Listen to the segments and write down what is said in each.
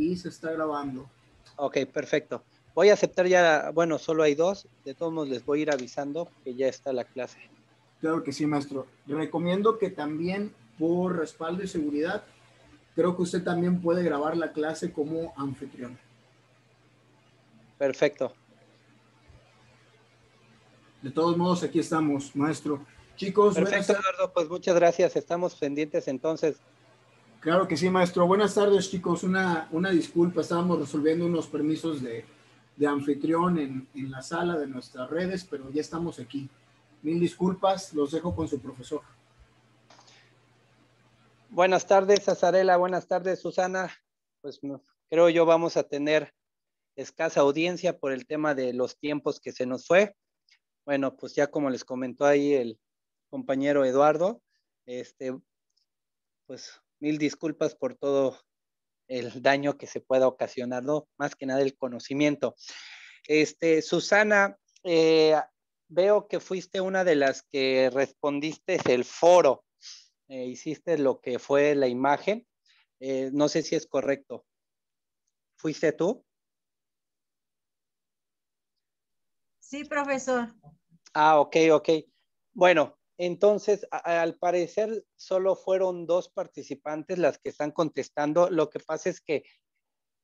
y se está grabando. Ok, perfecto. Voy a aceptar ya, bueno, solo hay dos, de todos modos les voy a ir avisando que ya está la clase. Claro que sí, maestro. Recomiendo que también por respaldo y seguridad, creo que usted también puede grabar la clase como anfitrión. Perfecto. De todos modos, aquí estamos, maestro. Chicos, perfecto, Eduardo, pues muchas gracias. Estamos pendientes entonces Claro que sí, maestro. Buenas tardes, chicos. Una, una disculpa, estábamos resolviendo unos permisos de, anfitrión en, en, la sala de nuestras redes, pero ya estamos aquí. Mil disculpas, los dejo con su profesor. Buenas tardes, Azarela. Buenas tardes, Susana. Pues creo yo vamos a tener escasa audiencia por el tema de los tiempos que se nos fue. Bueno, pues ya como les comentó ahí el compañero Eduardo, este, pues mil disculpas por todo el daño que se pueda ocasionar, ¿no? Más que nada el conocimiento. Este, Susana, eh, veo que fuiste una de las que respondiste el foro, eh, hiciste lo que fue la imagen, eh, no sé si es correcto. ¿Fuiste tú? Sí, profesor. Ah, ok, ok. Bueno, entonces, al parecer, solo fueron dos participantes las que están contestando. Lo que pasa es que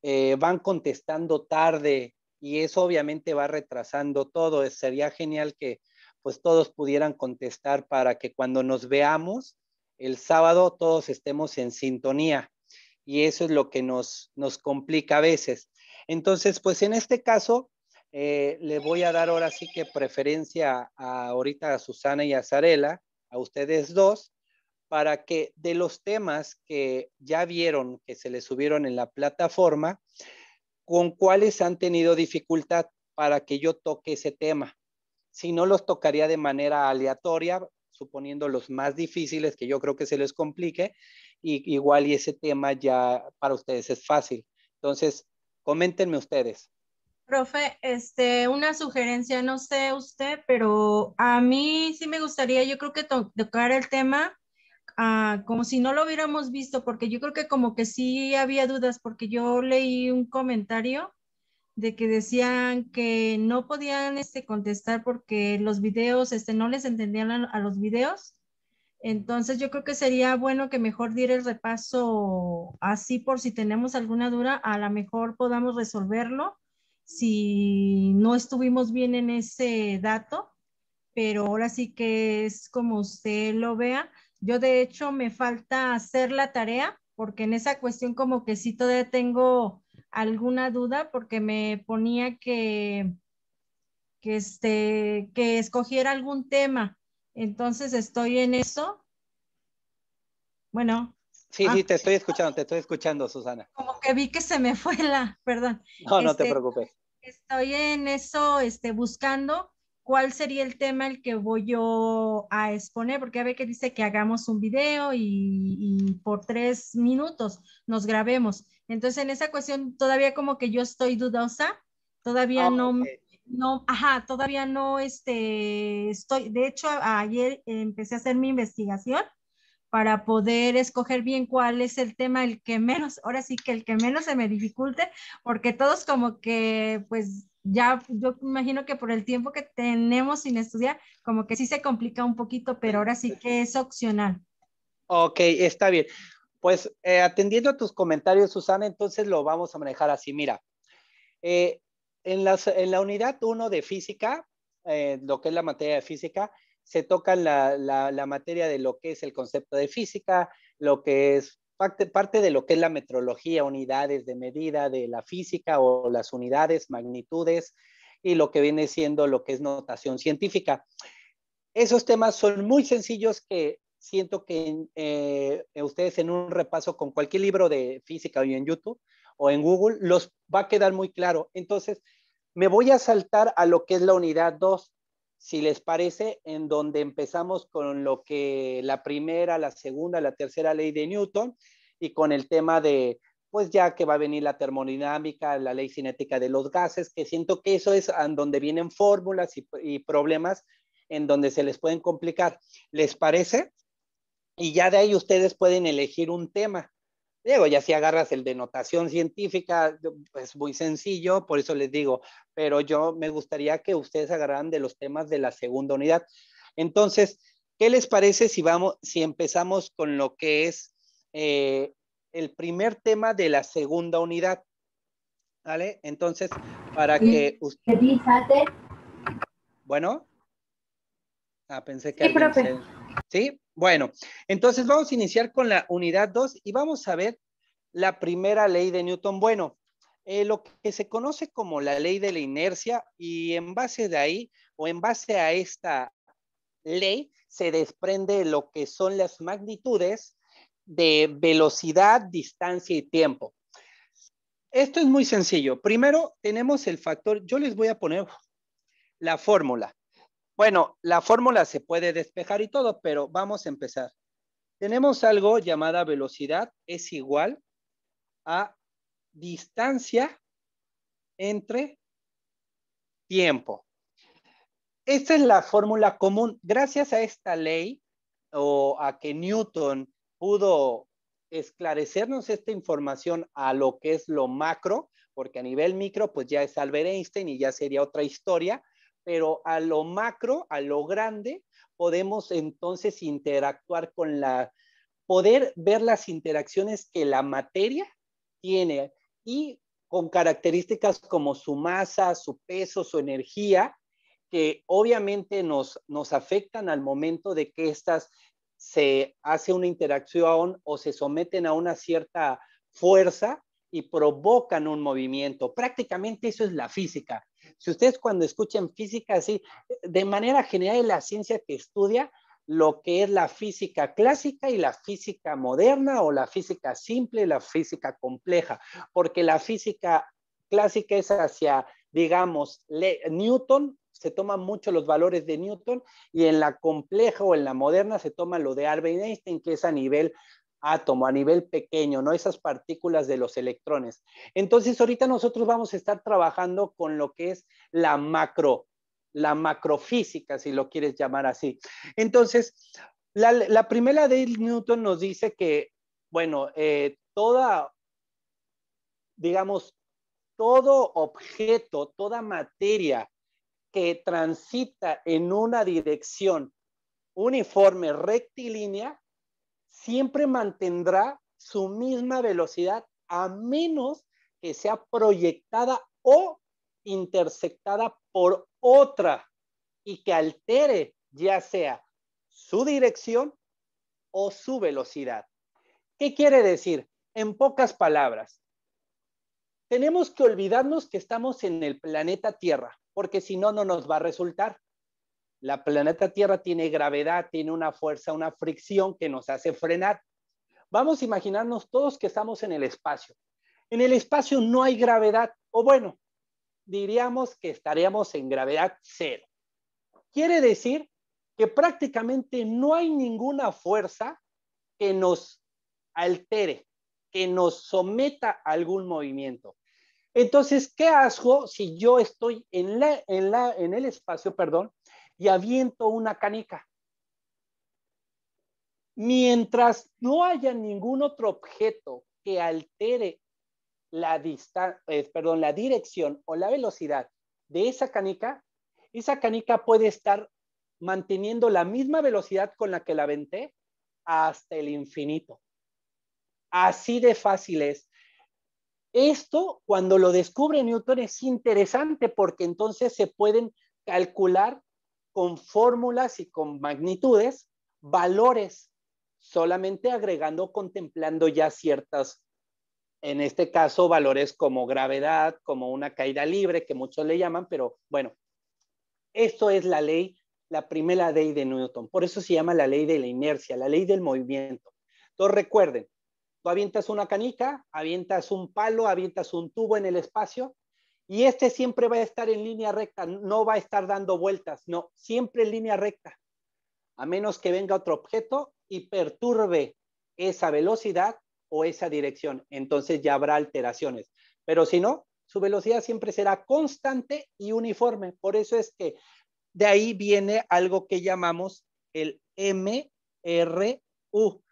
eh, van contestando tarde y eso obviamente va retrasando todo. Sería genial que pues todos pudieran contestar para que cuando nos veamos el sábado todos estemos en sintonía. Y eso es lo que nos, nos complica a veces. Entonces, pues en este caso, eh, le voy a dar ahora sí que preferencia a, ahorita a Susana y a Zarela, a ustedes dos, para que de los temas que ya vieron que se les subieron en la plataforma, con cuáles han tenido dificultad para que yo toque ese tema. Si no, los tocaría de manera aleatoria, suponiendo los más difíciles, que yo creo que se les complique, y igual y ese tema ya para ustedes es fácil. Entonces, coméntenme ustedes. Profe, este, una sugerencia, no sé usted, pero a mí sí me gustaría, yo creo que tocar el tema ah, como si no lo hubiéramos visto, porque yo creo que como que sí había dudas, porque yo leí un comentario de que decían que no podían este, contestar porque los videos, este, no les entendían a, a los videos. Entonces yo creo que sería bueno que mejor diera el repaso así por si tenemos alguna duda, a lo mejor podamos resolverlo si no estuvimos bien en ese dato, pero ahora sí que es como usted lo vea. Yo de hecho me falta hacer la tarea porque en esa cuestión como que sí todavía tengo alguna duda porque me ponía que, que, este, que escogiera algún tema. Entonces estoy en eso. Bueno. Sí, ah, sí, te estoy escuchando, te estoy escuchando, Susana. Como que vi que se me fue la, perdón. No, no te este, preocupes. Estoy en eso, este, buscando cuál sería el tema el que voy yo a exponer, porque a ver que dice que hagamos un video y, por tres minutos nos grabemos. Entonces, en esa cuestión todavía como que yo estoy dudosa, todavía ah, no, no, ajá, todavía no, este, estoy, de hecho, ayer empecé a hacer mi investigación para poder escoger bien cuál es el tema, el que menos, ahora sí que el que menos se me dificulte, porque todos como que, pues ya, yo imagino que por el tiempo que tenemos sin estudiar, como que sí se complica un poquito, pero ahora sí que es opcional. Ok, está bien. Pues eh, atendiendo a tus comentarios, Susana, entonces lo vamos a manejar así. Mira, eh, en, la unidad 1 de física, eh, lo que es la materia de física, se tocan la, materia de lo que es el concepto de física, lo que es parte, parte de lo que es la metrología, unidades de medida de la física o las unidades, magnitudes, y lo que viene siendo lo que es notación científica. Esos temas son muy sencillos que siento que eh, ustedes en un repaso con cualquier libro de física o en YouTube o en Google los va a quedar muy claro. Entonces, me voy a saltar a lo que es la unidad 2, si les parece, en donde empezamos con lo que la primera, la segunda, la tercera ley de Newton y con el tema de, pues ya que va a venir la termodinámica, la ley cinética de los gases, que siento que eso es en donde vienen fórmulas y, problemas en donde se les pueden complicar. ¿Les parece? Y ya de ahí ustedes pueden elegir un tema. Digo, ya si agarras el de notación científica, es pues, muy sencillo, por eso les digo, pero yo me gustaría que ustedes agarraran de los temas de la segunda unidad. Entonces, ¿qué les parece si, vamos, si empezamos con lo que es eh, el primer tema de la segunda unidad? ¿Vale? Entonces, para que usted... Bueno. Ah, pensé que... ¿Sí? Bueno, entonces vamos a iniciar con la unidad 2 y vamos a ver la primera ley de Newton. Bueno, eh, lo que se conoce como la ley de la inercia y en base de ahí o en base a esta ley se desprende lo que son las magnitudes de velocidad, distancia y tiempo. Esto es muy sencillo. Primero tenemos el factor, yo les voy a poner la fórmula. Bueno, la fórmula se puede despejar y todo, pero vamos a empezar. Tenemos algo llamada velocidad es igual a distancia entre tiempo. Esta es la fórmula común. Gracias a esta ley o a que Newton pudo esclarecernos esta información a lo que es lo macro, porque a nivel micro, pues ya es Albert Einstein y ya sería otra historia, pero a lo macro, a lo grande, podemos entonces interactuar con la, poder ver las interacciones que la materia tiene y con características como su masa, su peso, su energía, que obviamente nos, afectan al momento de que estas se hace una interacción o se someten a una cierta fuerza y provocan un movimiento. Prácticamente eso es la física. Si ustedes cuando escuchan física así, de manera general es la ciencia que estudia lo que es la física clásica y la física moderna o la física simple y la física compleja, porque la física clásica es hacia, digamos, Newton, se toman mucho los valores de Newton y en la compleja o en la moderna se toma lo de Albert Einstein, que es a nivel átomo a nivel pequeño, ¿no? Esas partículas de los electrones. Entonces, ahorita nosotros vamos a estar trabajando con lo que es la macro, la macrofísica, si lo quieres llamar así. Entonces, la, primera de Newton nos dice que, bueno, eh, toda, digamos, todo objeto, toda materia que transita en una dirección uniforme rectilínea siempre mantendrá su misma velocidad a menos que sea proyectada o interceptada por otra y que altere ya sea su dirección o su velocidad. ¿Qué quiere decir? En pocas palabras, tenemos que olvidarnos que estamos en el planeta Tierra, porque si no, no nos va a resultar. La planeta Tierra tiene gravedad, tiene una fuerza, una fricción que nos hace frenar. Vamos a imaginarnos todos que estamos en el espacio. En el espacio no hay gravedad, o bueno, diríamos que estaríamos en gravedad cero. Quiere decir que prácticamente no hay ninguna fuerza que nos altere, que nos someta a algún movimiento. Entonces, ¿qué asco si yo estoy en, la, en, la, en el espacio, perdón, y aviento una canica. Mientras no haya ningún otro objeto que altere la, eh, perdón, la dirección o la velocidad de esa canica, esa canica puede estar manteniendo la misma velocidad con la que la aventé hasta el infinito. Así de fácil es. Esto, cuando lo descubre Newton, es interesante porque entonces se pueden calcular con fórmulas y con magnitudes valores, solamente agregando contemplando ya ciertas, en este caso, valores como gravedad, como una caída libre, que muchos le llaman, pero bueno, esto es la ley, la primera ley de Newton. Por eso se llama la ley de la inercia, la ley del movimiento. Entonces recuerden, tú avientas una canica, avientas un palo, avientas un tubo en el espacio, y este siempre va a estar en línea recta, no va a estar dando vueltas, no, siempre en línea recta, a menos que venga otro objeto y perturbe esa velocidad o esa dirección. Entonces ya habrá alteraciones. Pero si no, su velocidad siempre será constante y uniforme. Por eso es que de ahí viene algo que llamamos el MRU,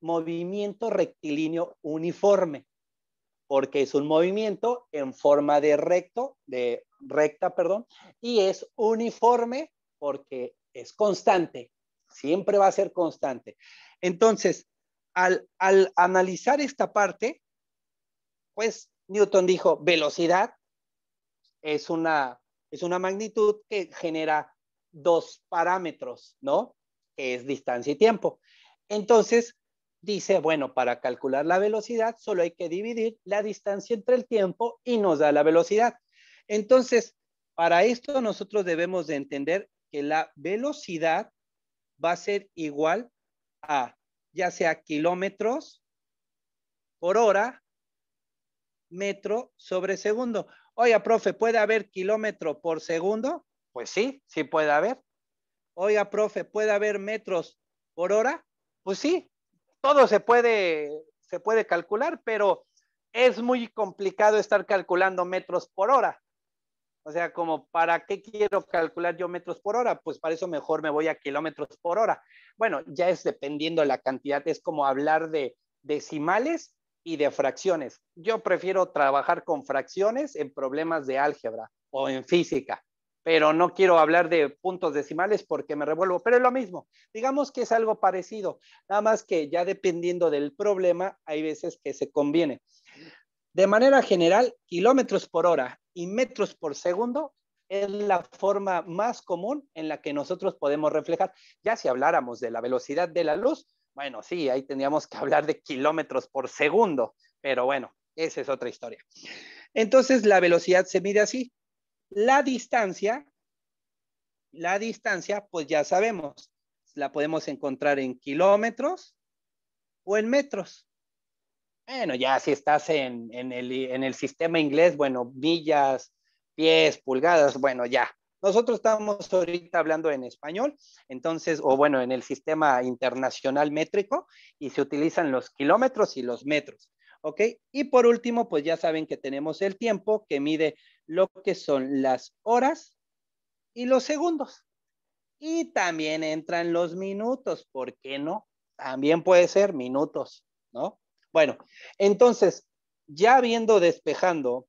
Movimiento Rectilíneo Uniforme porque es un movimiento en forma de recto, de recta, perdón, y es uniforme porque es constante, siempre va a ser constante. Entonces, al, analizar esta parte, pues Newton dijo, velocidad es una, es una magnitud que genera dos parámetros, ¿no? Que es distancia y tiempo. Entonces, dice, bueno, para calcular la velocidad solo hay que dividir la distancia entre el tiempo y nos da la velocidad. Entonces, para esto nosotros debemos de entender que la velocidad va a ser igual a ya sea kilómetros por hora, metro sobre segundo. Oiga, profe, ¿puede haber kilómetro por segundo? Pues sí, sí puede haber. Oiga, profe, ¿puede haber metros por hora? Pues sí, todo se puede, se puede calcular, pero es muy complicado estar calculando metros por hora. O sea, como, ¿para qué quiero calcular yo metros por hora? Pues para eso mejor me voy a kilómetros por hora. Bueno, ya es dependiendo la cantidad, es como hablar de decimales y de fracciones. Yo prefiero trabajar con fracciones en problemas de álgebra o en física pero no quiero hablar de puntos decimales porque me revuelvo, pero es lo mismo. Digamos que es algo parecido, nada más que ya dependiendo del problema, hay veces que se conviene. De manera general, kilómetros por hora y metros por segundo es la forma más común en la que nosotros podemos reflejar. Ya si habláramos de la velocidad de la luz, bueno, sí, ahí tendríamos que hablar de kilómetros por segundo, pero bueno, esa es otra historia. Entonces, la velocidad se mide así, la distancia, la distancia, pues ya sabemos, la podemos encontrar en kilómetros o en metros. Bueno, ya si estás en, en, el, el sistema inglés, bueno, millas, pies, pulgadas, bueno, ya. Nosotros estamos ahorita hablando en español, entonces, o bueno, en el sistema internacional métrico, y se utilizan los kilómetros y los metros. ¿ok? Y por último, pues ya saben que tenemos el tiempo que mide lo que son las horas y los segundos. Y también entran los minutos, ¿por qué no? También puede ser minutos, ¿no? Bueno, entonces, ya viendo, despejando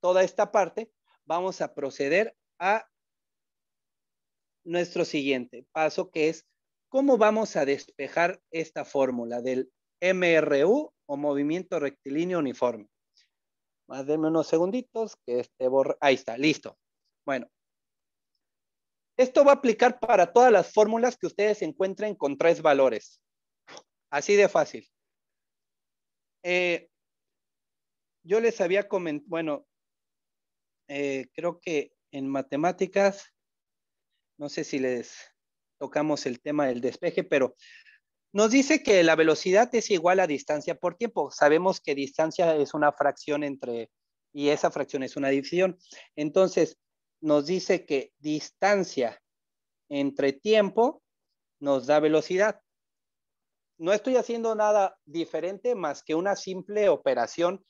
toda esta parte, vamos a proceder a nuestro siguiente paso, que es cómo vamos a despejar esta fórmula del MRU o movimiento rectilíneo uniforme. Más denme unos segunditos que este borra. Ahí está, listo. Bueno. Esto va a aplicar para todas las fórmulas que ustedes encuentren con tres valores. Así de fácil. Eh, yo les había comentado, bueno, eh, creo que en matemáticas, no sé si les tocamos el tema del despeje, pero nos dice que la velocidad es igual a distancia por tiempo. Sabemos que distancia es una fracción entre, y esa fracción es una división. Entonces, nos dice que distancia entre tiempo nos da velocidad. No estoy haciendo nada diferente más que una simple operación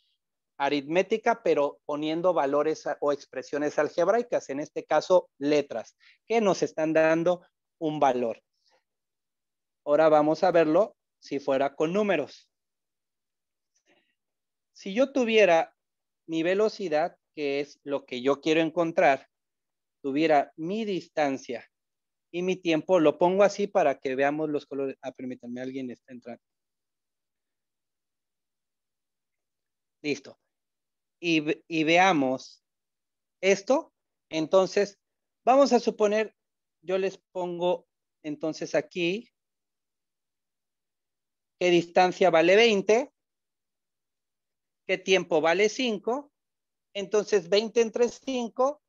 aritmética, pero poniendo valores o expresiones algebraicas, en este caso letras, que nos están dando un valor. Ahora vamos a verlo si fuera con números. Si yo tuviera mi velocidad, que es lo que yo quiero encontrar, tuviera mi distancia y mi tiempo, lo pongo así para que veamos los colores. Ah, permítanme, alguien está entrando. Listo. Y, y veamos esto. Entonces, vamos a suponer, yo les pongo entonces aquí qué distancia vale 20, qué tiempo vale 5. Entonces 20 entre 5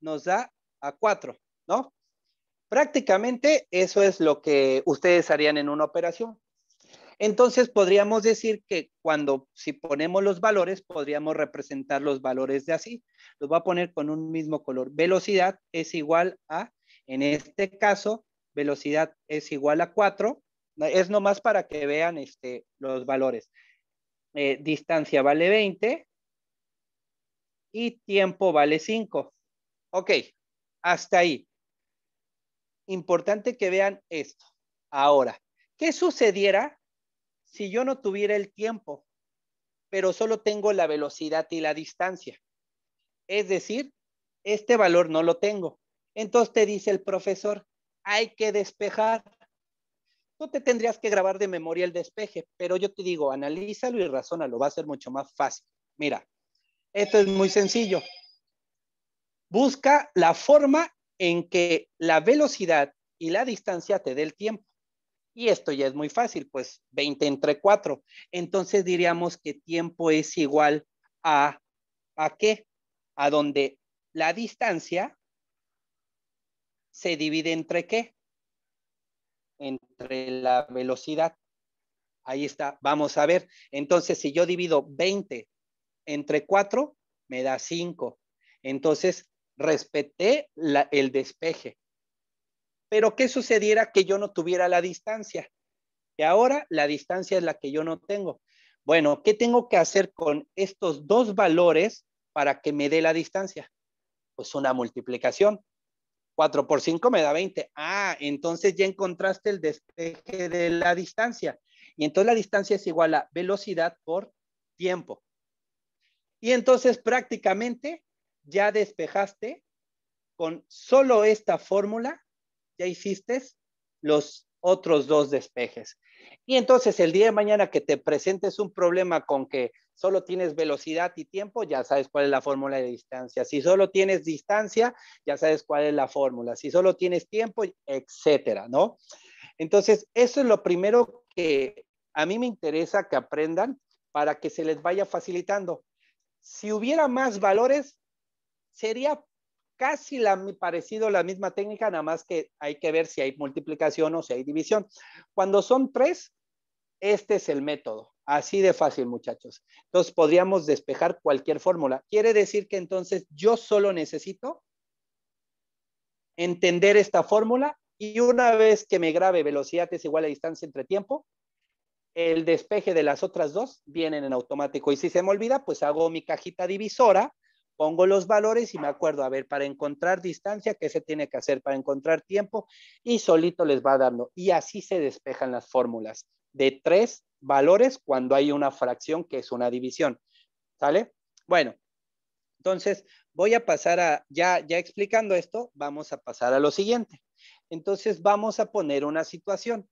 nos da a 4, ¿no? Prácticamente eso es lo que ustedes harían en una operación. Entonces podríamos decir que cuando, si ponemos los valores, podríamos representar los valores de así. Los voy a poner con un mismo color. Velocidad es igual a, en este caso, velocidad es igual a 4. Es nomás para que vean este, los valores. Eh, distancia vale 20 y tiempo vale 5. Ok, hasta ahí. Importante que vean esto. Ahora, ¿qué sucediera si yo no tuviera el tiempo, pero solo tengo la velocidad y la distancia? Es decir, este valor no lo tengo. Entonces te dice el profesor, hay que despejar tú te tendrías que grabar de memoria el despeje, pero yo te digo, analízalo y razónalo, va a ser mucho más fácil. Mira, esto es muy sencillo. Busca la forma en que la velocidad y la distancia te dé el tiempo. Y esto ya es muy fácil, pues 20 entre 4. Entonces diríamos que tiempo es igual a, ¿a qué? A donde la distancia se divide entre qué? entre la velocidad. Ahí está, vamos a ver. Entonces, si yo divido 20 entre 4, me da 5. Entonces, respeté el despeje. Pero, ¿qué sucediera que yo no tuviera la distancia? Que ahora la distancia es la que yo no tengo. Bueno, ¿qué tengo que hacer con estos dos valores para que me dé la distancia? Pues una multiplicación. 4 por 5 me da 20. Ah, entonces ya encontraste el despeje de la distancia. Y entonces la distancia es igual a velocidad por tiempo. Y entonces prácticamente ya despejaste con solo esta fórmula, ya hiciste los otros dos despejes. Y entonces el día de mañana que te presentes un problema con que solo tienes velocidad y tiempo, ya sabes cuál es la fórmula de distancia. Si solo tienes distancia, ya sabes cuál es la fórmula. Si solo tienes tiempo, etcétera, ¿no? Entonces, eso es lo primero que a mí me interesa que aprendan para que se les vaya facilitando. Si hubiera más valores, sería casi la, parecido la misma técnica, nada más que hay que ver si hay multiplicación o si hay división. Cuando son tres, este es el método. Así de fácil, muchachos. Entonces podríamos despejar cualquier fórmula. Quiere decir que entonces yo solo necesito entender esta fórmula y una vez que me grabe velocidad es igual a distancia entre tiempo, el despeje de las otras dos vienen en automático. Y si se me olvida, pues hago mi cajita divisora pongo los valores y me acuerdo, a ver, para encontrar distancia, ¿qué se tiene que hacer para encontrar tiempo? Y solito les va dando. Y así se despejan las fórmulas de tres valores cuando hay una fracción que es una división. ¿Sale? Bueno, entonces voy a pasar a, ya, ya explicando esto, vamos a pasar a lo siguiente. Entonces vamos a poner una situación.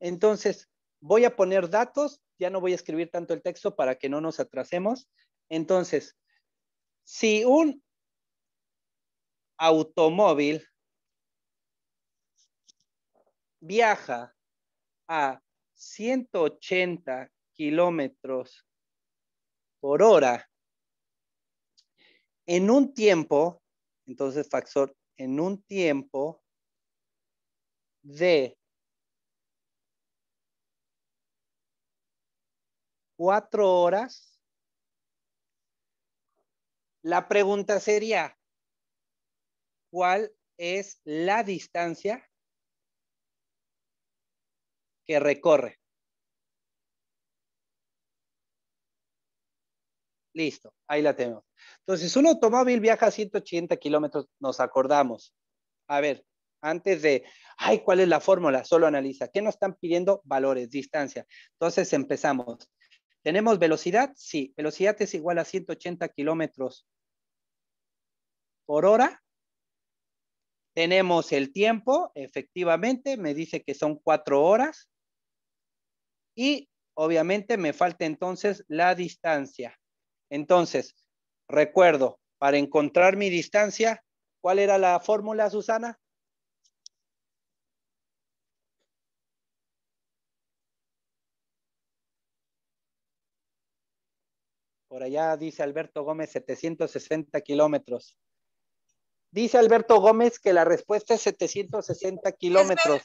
Entonces voy a poner datos, ya no voy a escribir tanto el texto para que no nos atrasemos. Entonces, si un automóvil viaja a 180 kilómetros por hora en un tiempo, entonces factor, en un tiempo de cuatro horas la pregunta sería, ¿cuál es la distancia que recorre? Listo, ahí la tenemos. Entonces, un automóvil viaja 180 kilómetros, nos acordamos. A ver, antes de, ay, ¿cuál es la fórmula? Solo analiza. ¿Qué nos están pidiendo? Valores, distancia. Entonces, empezamos. ¿Tenemos velocidad? Sí, velocidad es igual a 180 kilómetros por hora. Tenemos el tiempo, efectivamente, me dice que son cuatro horas. Y obviamente me falta entonces la distancia. Entonces, recuerdo, para encontrar mi distancia, ¿cuál era la fórmula, Susana? Por allá dice Alberto Gómez, 760 kilómetros. Dice Alberto Gómez que la respuesta es 760 kilómetros.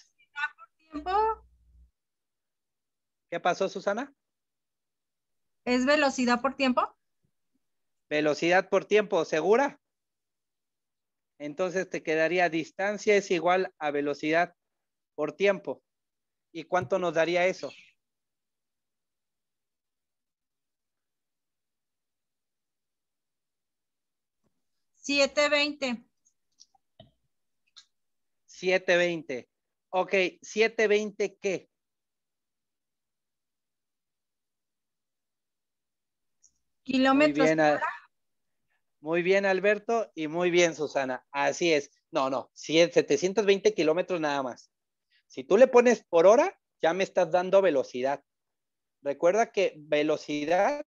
¿Qué pasó, Susana? ¿Es velocidad por tiempo? Velocidad por tiempo, ¿segura? Entonces te quedaría distancia es igual a velocidad por tiempo. ¿Y cuánto nos daría eso? Siete veinte. 720. Ok, 720 qué? Kilómetros. Muy bien, muy bien, Alberto, y muy bien, Susana. Así es. No, no, 720 kilómetros nada más. Si tú le pones por hora, ya me estás dando velocidad. Recuerda que velocidad,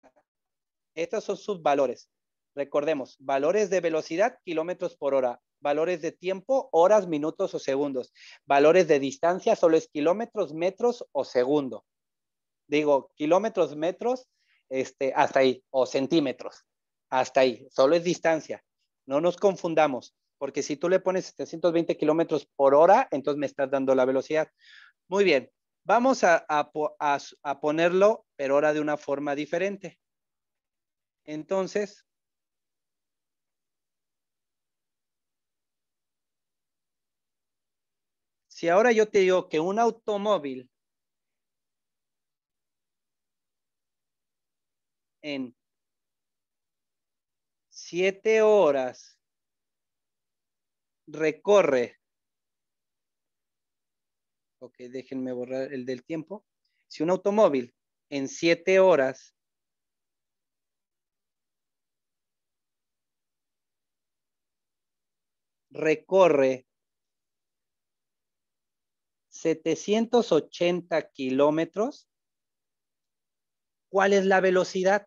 estos son sus valores. Recordemos, valores de velocidad, kilómetros por hora valores de tiempo, horas, minutos o segundos. Valores de distancia solo es kilómetros, metros o segundo. Digo, kilómetros, metros, este, hasta ahí, o centímetros, hasta ahí, solo es distancia. No nos confundamos, porque si tú le pones 720 kilómetros por hora, entonces me estás dando la velocidad. Muy bien, vamos a ponerlo, pero ahora de una forma diferente. Entonces, Y ahora yo te digo que un automóvil en siete horas recorre, ok, déjenme borrar el del tiempo, si un automóvil en siete horas recorre 780 kilómetros, ¿cuál es la velocidad?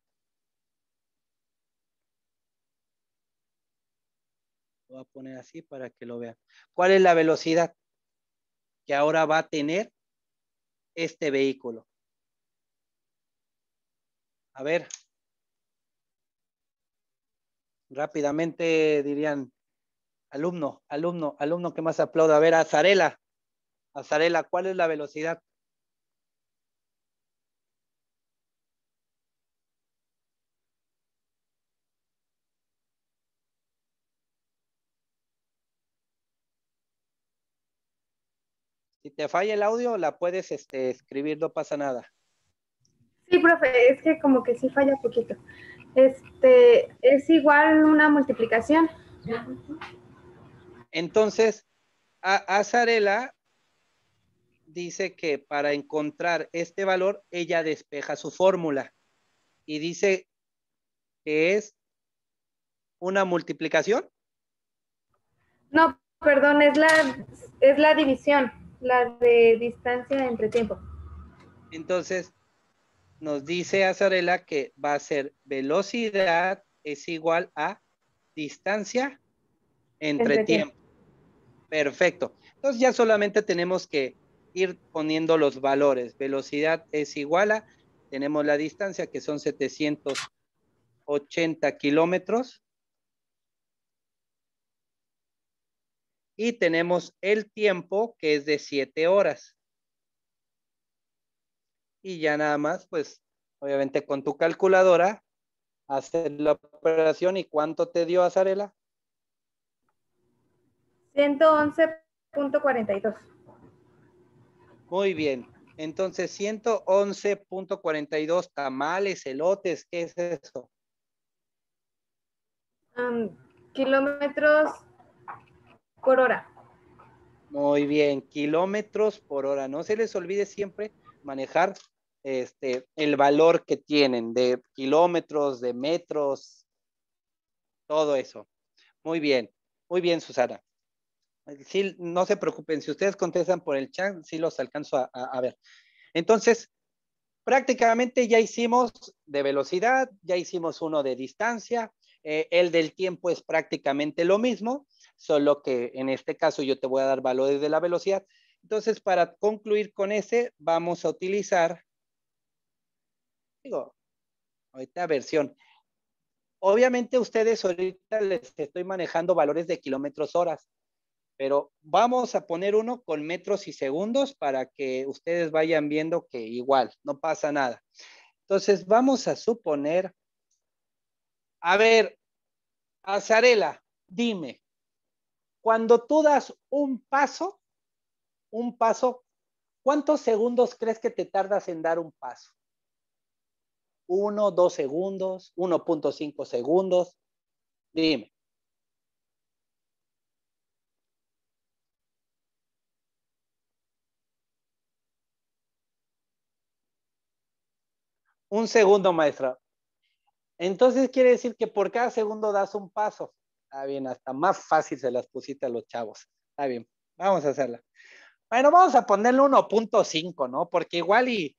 Lo voy a poner así para que lo vean. ¿Cuál es la velocidad que ahora va a tener este vehículo? A ver. Rápidamente dirían, alumno, alumno, alumno que más aplauda. A ver, Azarela. Azarela, ¿cuál es la velocidad? Si te falla el audio, la puedes este, escribir, no pasa nada. Sí, profe, es que como que sí falla poquito. Este, es igual una multiplicación. Entonces, Azarela dice que para encontrar este valor, ella despeja su fórmula y dice que es una multiplicación. No, perdón, es la, es la división, la de distancia entre tiempo. Entonces, nos dice Azarela que va a ser velocidad es igual a distancia entre, tiempo. Perfecto. Entonces ya solamente tenemos que ir poniendo los valores. Velocidad es igual a, tenemos la distancia que son 780 kilómetros. Y tenemos el tiempo que es de 7 horas. Y ya nada más, pues obviamente con tu calculadora, hacer la operación y cuánto te dio Azarela. 111.42. Muy bien. Entonces, 111.42 tamales, elotes, ¿qué es eso? kilómetros por hora. Muy bien, kilómetros por hora. No se les olvide siempre manejar este, el valor que tienen de kilómetros, de metros, todo eso. Muy bien, muy bien, Susana no se preocupen, si ustedes contestan por el chat, sí los alcanzo a, ver. Entonces, prácticamente ya hicimos de velocidad, ya hicimos uno de distancia, eh, el del tiempo es prácticamente lo mismo, solo que en este caso yo te voy a dar valores de la velocidad. Entonces, para concluir con ese, vamos a utilizar, digo, ahorita versión. Obviamente ustedes ahorita les estoy manejando valores de kilómetros horas pero vamos a poner uno con metros y segundos para que ustedes vayan viendo que igual, no pasa nada. Entonces vamos a suponer, a ver, Azarela, dime, cuando tú das un paso, un paso, ¿cuántos segundos crees que te tardas en dar un paso? ¿Uno, dos segundos, 1.5 segundos? Dime. Un segundo, maestra. Entonces quiere decir que por cada segundo das un paso. Está bien, hasta más fácil se las pusiste a los chavos. Está bien, vamos a hacerla. Bueno, vamos a ponerle 1.5, ¿no? Porque igual y,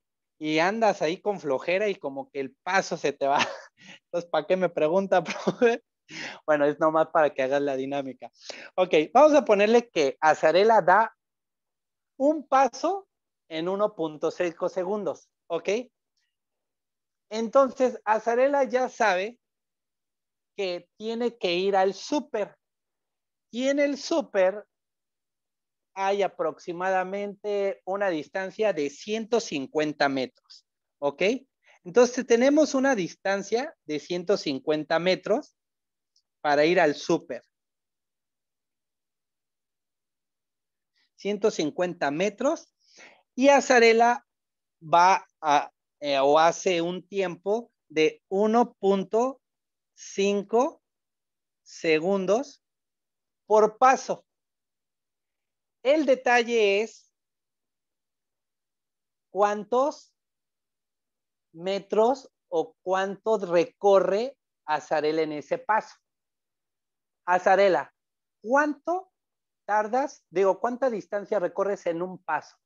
andas ahí con flojera y como que el paso se te va. Entonces, ¿para qué me pregunta, profe? Bueno, es nomás para que hagas la dinámica. Ok, vamos a ponerle que Azarela da un paso en 1.5 segundos, ¿ok? Entonces, Azarela ya sabe que tiene que ir al súper. Y en el súper hay aproximadamente una distancia de 150 metros, ¿ok? Entonces tenemos una distancia de 150 metros para ir al súper. 150 metros y Azarela va a, eh, o hace un tiempo de 1.5 segundos por paso. El detalle es cuántos metros o cuánto recorre Azarela en ese paso. Azarela, ¿cuánto tardas, digo, cuánta distancia recorres en un paso?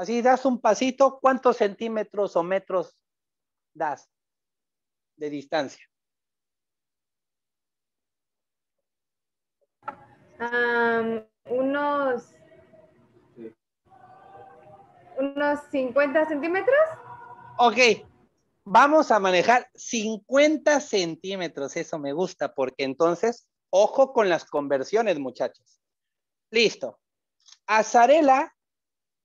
Así das un pasito, ¿cuántos centímetros o metros das de distancia? unos unos 50 centímetros. Ok, vamos a manejar 50 centímetros, eso me gusta, porque entonces, ojo con las conversiones, muchachos. Listo. Azarela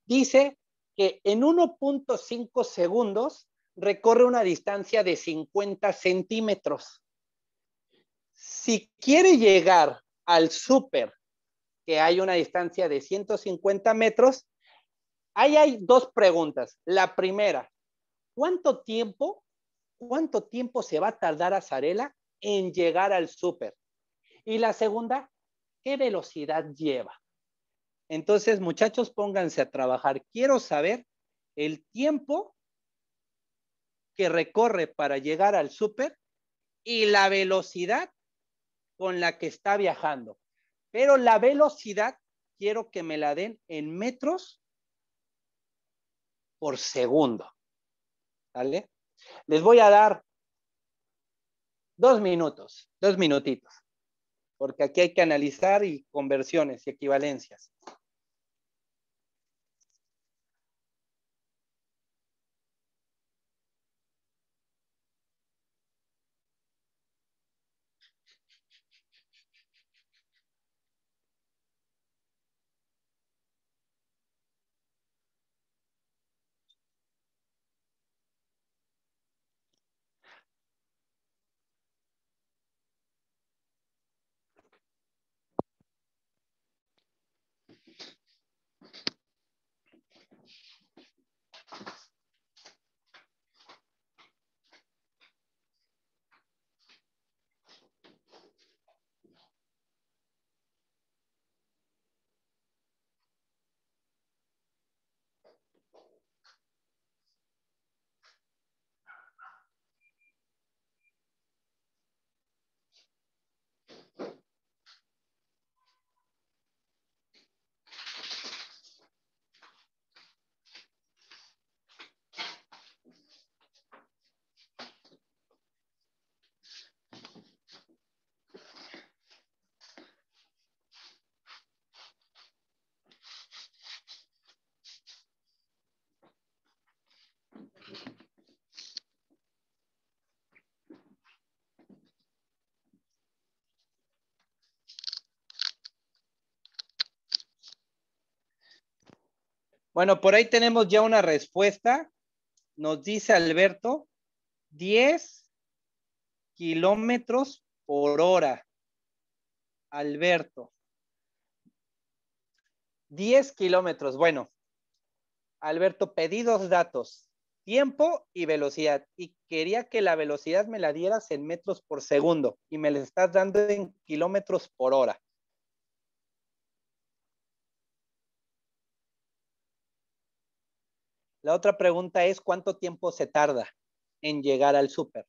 dice que en 1.5 segundos recorre una distancia de 50 centímetros. Si quiere llegar al súper, que hay una distancia de 150 metros, ahí hay dos preguntas. La primera, ¿cuánto tiempo, cuánto tiempo se va a tardar a en llegar al súper? Y la segunda, ¿qué velocidad lleva? Entonces, muchachos, pónganse a trabajar. Quiero saber el tiempo que recorre para llegar al súper y la velocidad con la que está viajando. Pero la velocidad quiero que me la den en metros por segundo. ¿Vale? Les voy a dar dos minutos, dos minutitos porque aquí hay que analizar y conversiones y equivalencias. Bueno, por ahí tenemos ya una respuesta. Nos dice Alberto, 10 kilómetros por hora. Alberto. 10 kilómetros. Bueno, Alberto, pedí dos datos, tiempo y velocidad. Y quería que la velocidad me la dieras en metros por segundo y me la estás dando en kilómetros por hora. La otra pregunta es, ¿cuánto tiempo se tarda en llegar al súper?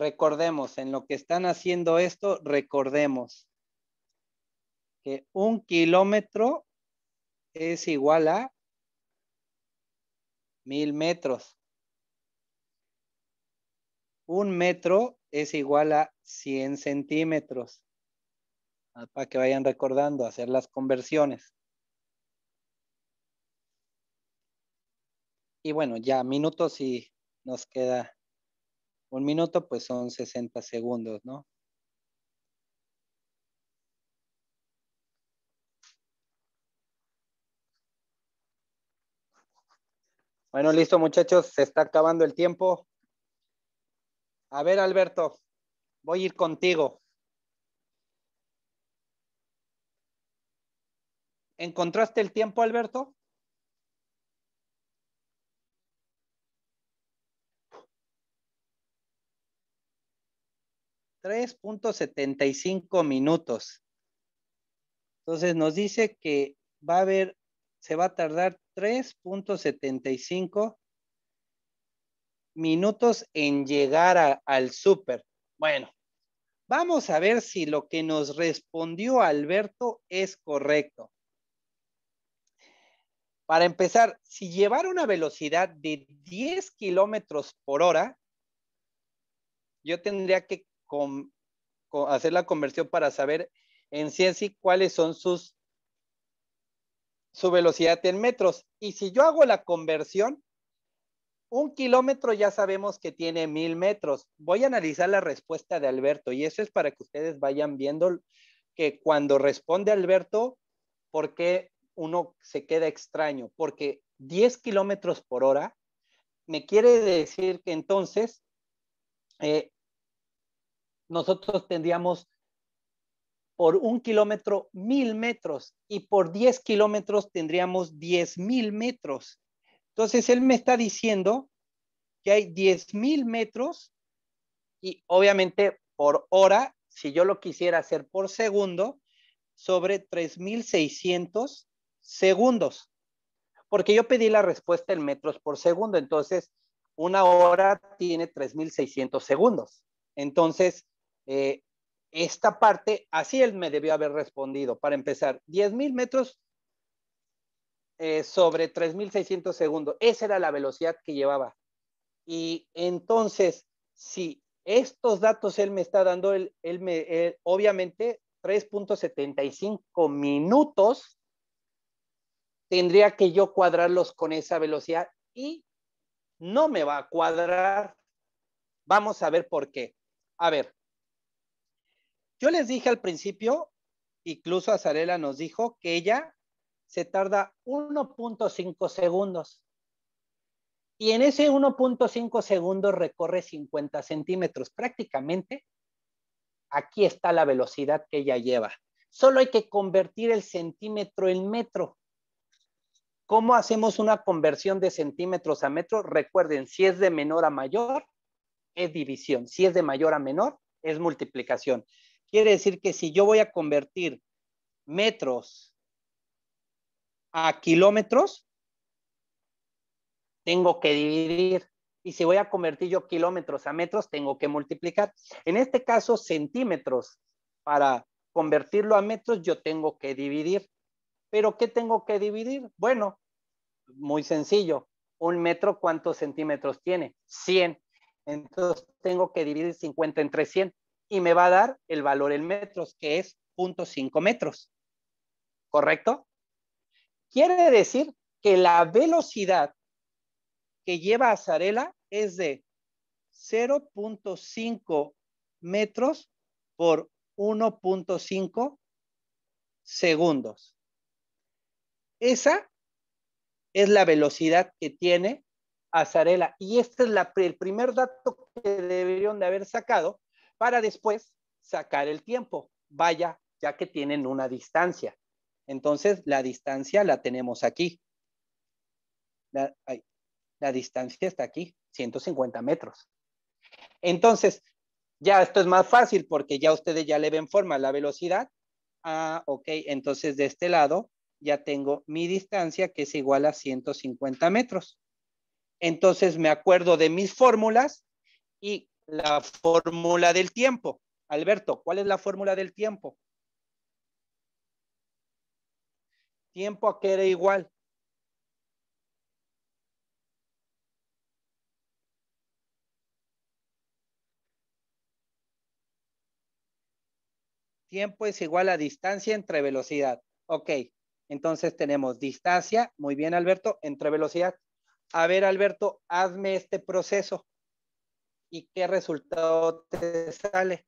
recordemos, en lo que están haciendo esto, recordemos que un kilómetro es igual a mil metros. Un metro es igual a 100 centímetros. Ah, para que vayan recordando, hacer las conversiones. Y bueno, ya minutos y nos queda un minuto, pues son 60 segundos, ¿no? Bueno, listo muchachos, se está acabando el tiempo. A ver, Alberto, voy a ir contigo. ¿Encontraste el tiempo, Alberto? 3.75 minutos. Entonces nos dice que va a haber, se va a tardar 3.75 minutos en llegar al súper. Bueno, vamos a ver si lo que nos respondió Alberto es correcto. Para empezar, si llevar una velocidad de 10 kilómetros por hora, yo tendría que con, hacer la conversión para saber en sí cuáles son sus su velocidad en metros. Y si yo hago la conversión, un kilómetro ya sabemos que tiene mil metros. Voy a analizar la respuesta de Alberto y eso es para que ustedes vayan viendo que cuando responde Alberto, ¿por qué uno se queda extraño? Porque 10 kilómetros por hora me quiere decir que entonces eh, nosotros tendríamos por un kilómetro mil metros y por diez kilómetros tendríamos diez mil metros. Entonces él me está diciendo que hay diez mil metros y obviamente por hora, si yo lo quisiera hacer por segundo, sobre 3600 segundos. Porque yo pedí la respuesta en metros por segundo, entonces una hora tiene 3600 segundos. Entonces, eh, esta parte, así él me debió haber respondido. Para empezar, 10.000 metros eh, sobre 3.600 segundos. Esa era la velocidad que llevaba. Y entonces, si estos datos él me está dando, él, me, obviamente 3.75 minutos tendría que yo cuadrarlos con esa velocidad y no me va a cuadrar. Vamos a ver por qué. A ver, yo les dije al principio, incluso Azarela nos dijo que ella se tarda 1.5 segundos. Y en ese 1.5 segundos recorre 50 centímetros. Prácticamente aquí está la velocidad que ella lleva. Solo hay que convertir el centímetro en metro. ¿Cómo hacemos una conversión de centímetros a metro? Recuerden, si es de menor a mayor, es división. Si es de mayor a menor, es multiplicación. Quiere decir que si yo voy a convertir metros a kilómetros, tengo que dividir. Y si voy a convertir yo kilómetros a metros, tengo que multiplicar. En este caso, centímetros. Para convertirlo a metros, yo tengo que dividir. ¿Pero qué tengo que dividir? Bueno, muy sencillo. Un metro, ¿cuántos centímetros tiene? 100. Entonces, tengo que dividir 50 entre 100 y me va a dar el valor en metros, que es 0.5 metros. ¿Correcto? Quiere decir que la velocidad que lleva Azarela es de 0.5 metros por 1.5 segundos. Esa es la velocidad que tiene Azarela. Y este es el primer dato que deberían de haber sacado para después sacar el tiempo. Vaya, ya que tienen una distancia. Entonces, la distancia la tenemos aquí. La, distancia está aquí, 150 metros. Entonces, ya esto es más fácil porque ya ustedes ya le ven forma la velocidad. Ah, ok, entonces de este lado ya tengo mi distancia que es igual a 150 metros. Entonces me acuerdo de mis fórmulas y la fórmula del tiempo. Alberto, ¿cuál es la fórmula del tiempo? Tiempo a qué era igual. Tiempo es igual a distancia entre velocidad. Ok, entonces tenemos distancia, muy bien Alberto, entre velocidad. A ver Alberto, hazme este proceso y qué resultado te sale.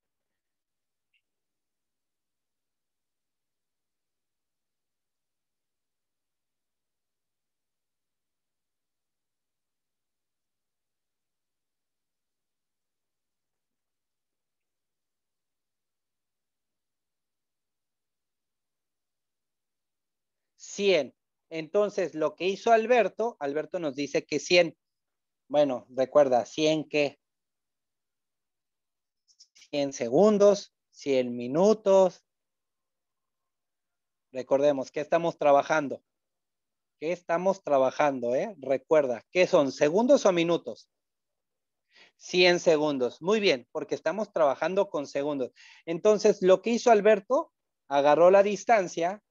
Cien. Entonces, lo que hizo Alberto, Alberto nos dice que 100. Bueno, recuerda, 100 que en segundos, ¿Cien minutos. Recordemos que estamos trabajando. ¿Qué estamos trabajando? Eh? Recuerda, ¿qué son? ¿Segundos o minutos? 100 segundos. Muy bien, porque estamos trabajando con segundos. Entonces, lo que hizo Alberto, agarró la distancia,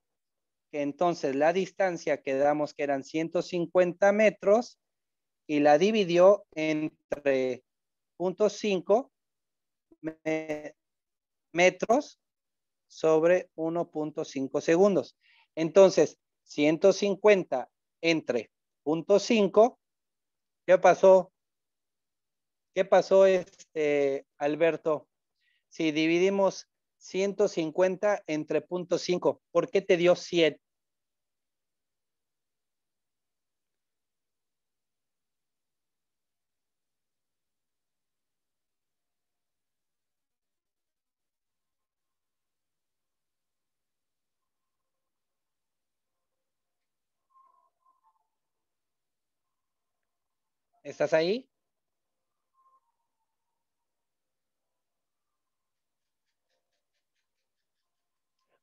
que entonces la distancia que damos que eran 150 metros, y la dividió entre 0.5 metros sobre 1.5 segundos. Entonces, 150 entre 0.5, ¿qué pasó? ¿Qué pasó, este, Alberto? Si dividimos 150 entre 0.5, ¿por qué te dio 7? ¿Estás ahí?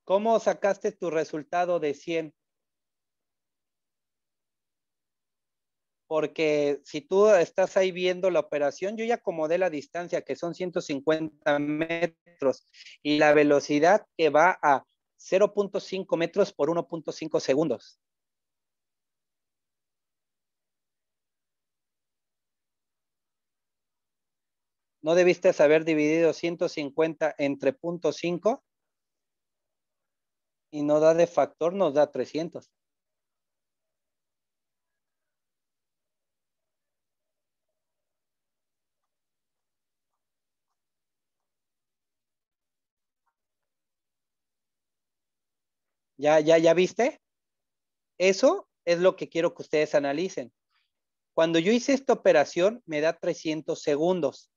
¿Cómo sacaste tu resultado de 100? Porque si tú estás ahí viendo la operación, yo ya acomodé la distancia, que son 150 metros, y la velocidad que va a 0.5 metros por 1.5 segundos. ¿No debiste haber dividido 150 entre punto 5? Y no da de factor, nos da 300. ¿Ya, ya, ya viste? Eso es lo que quiero que ustedes analicen. Cuando yo hice esta operación, me da 300 segundos.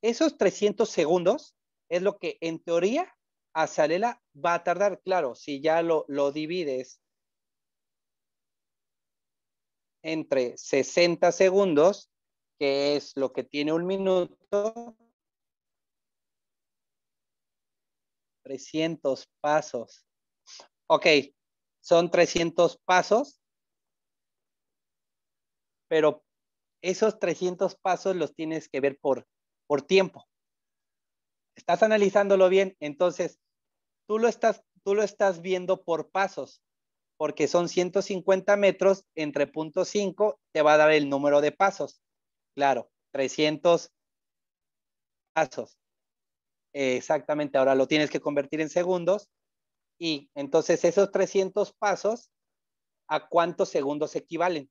Esos 300 segundos es lo que en teoría a Salela va a tardar, claro, si ya lo, lo divides entre 60 segundos, que es lo que tiene un minuto, 300 pasos. Ok, son 300 pasos, pero esos 300 pasos los tienes que ver por por tiempo. Estás analizándolo bien, entonces tú lo estás, tú lo estás viendo por pasos, porque son 150 metros entre punto 5, te va a dar el número de pasos. Claro, 300 pasos. exactamente, ahora lo tienes que convertir en segundos. Y entonces esos 300 pasos, ¿a cuántos segundos equivalen?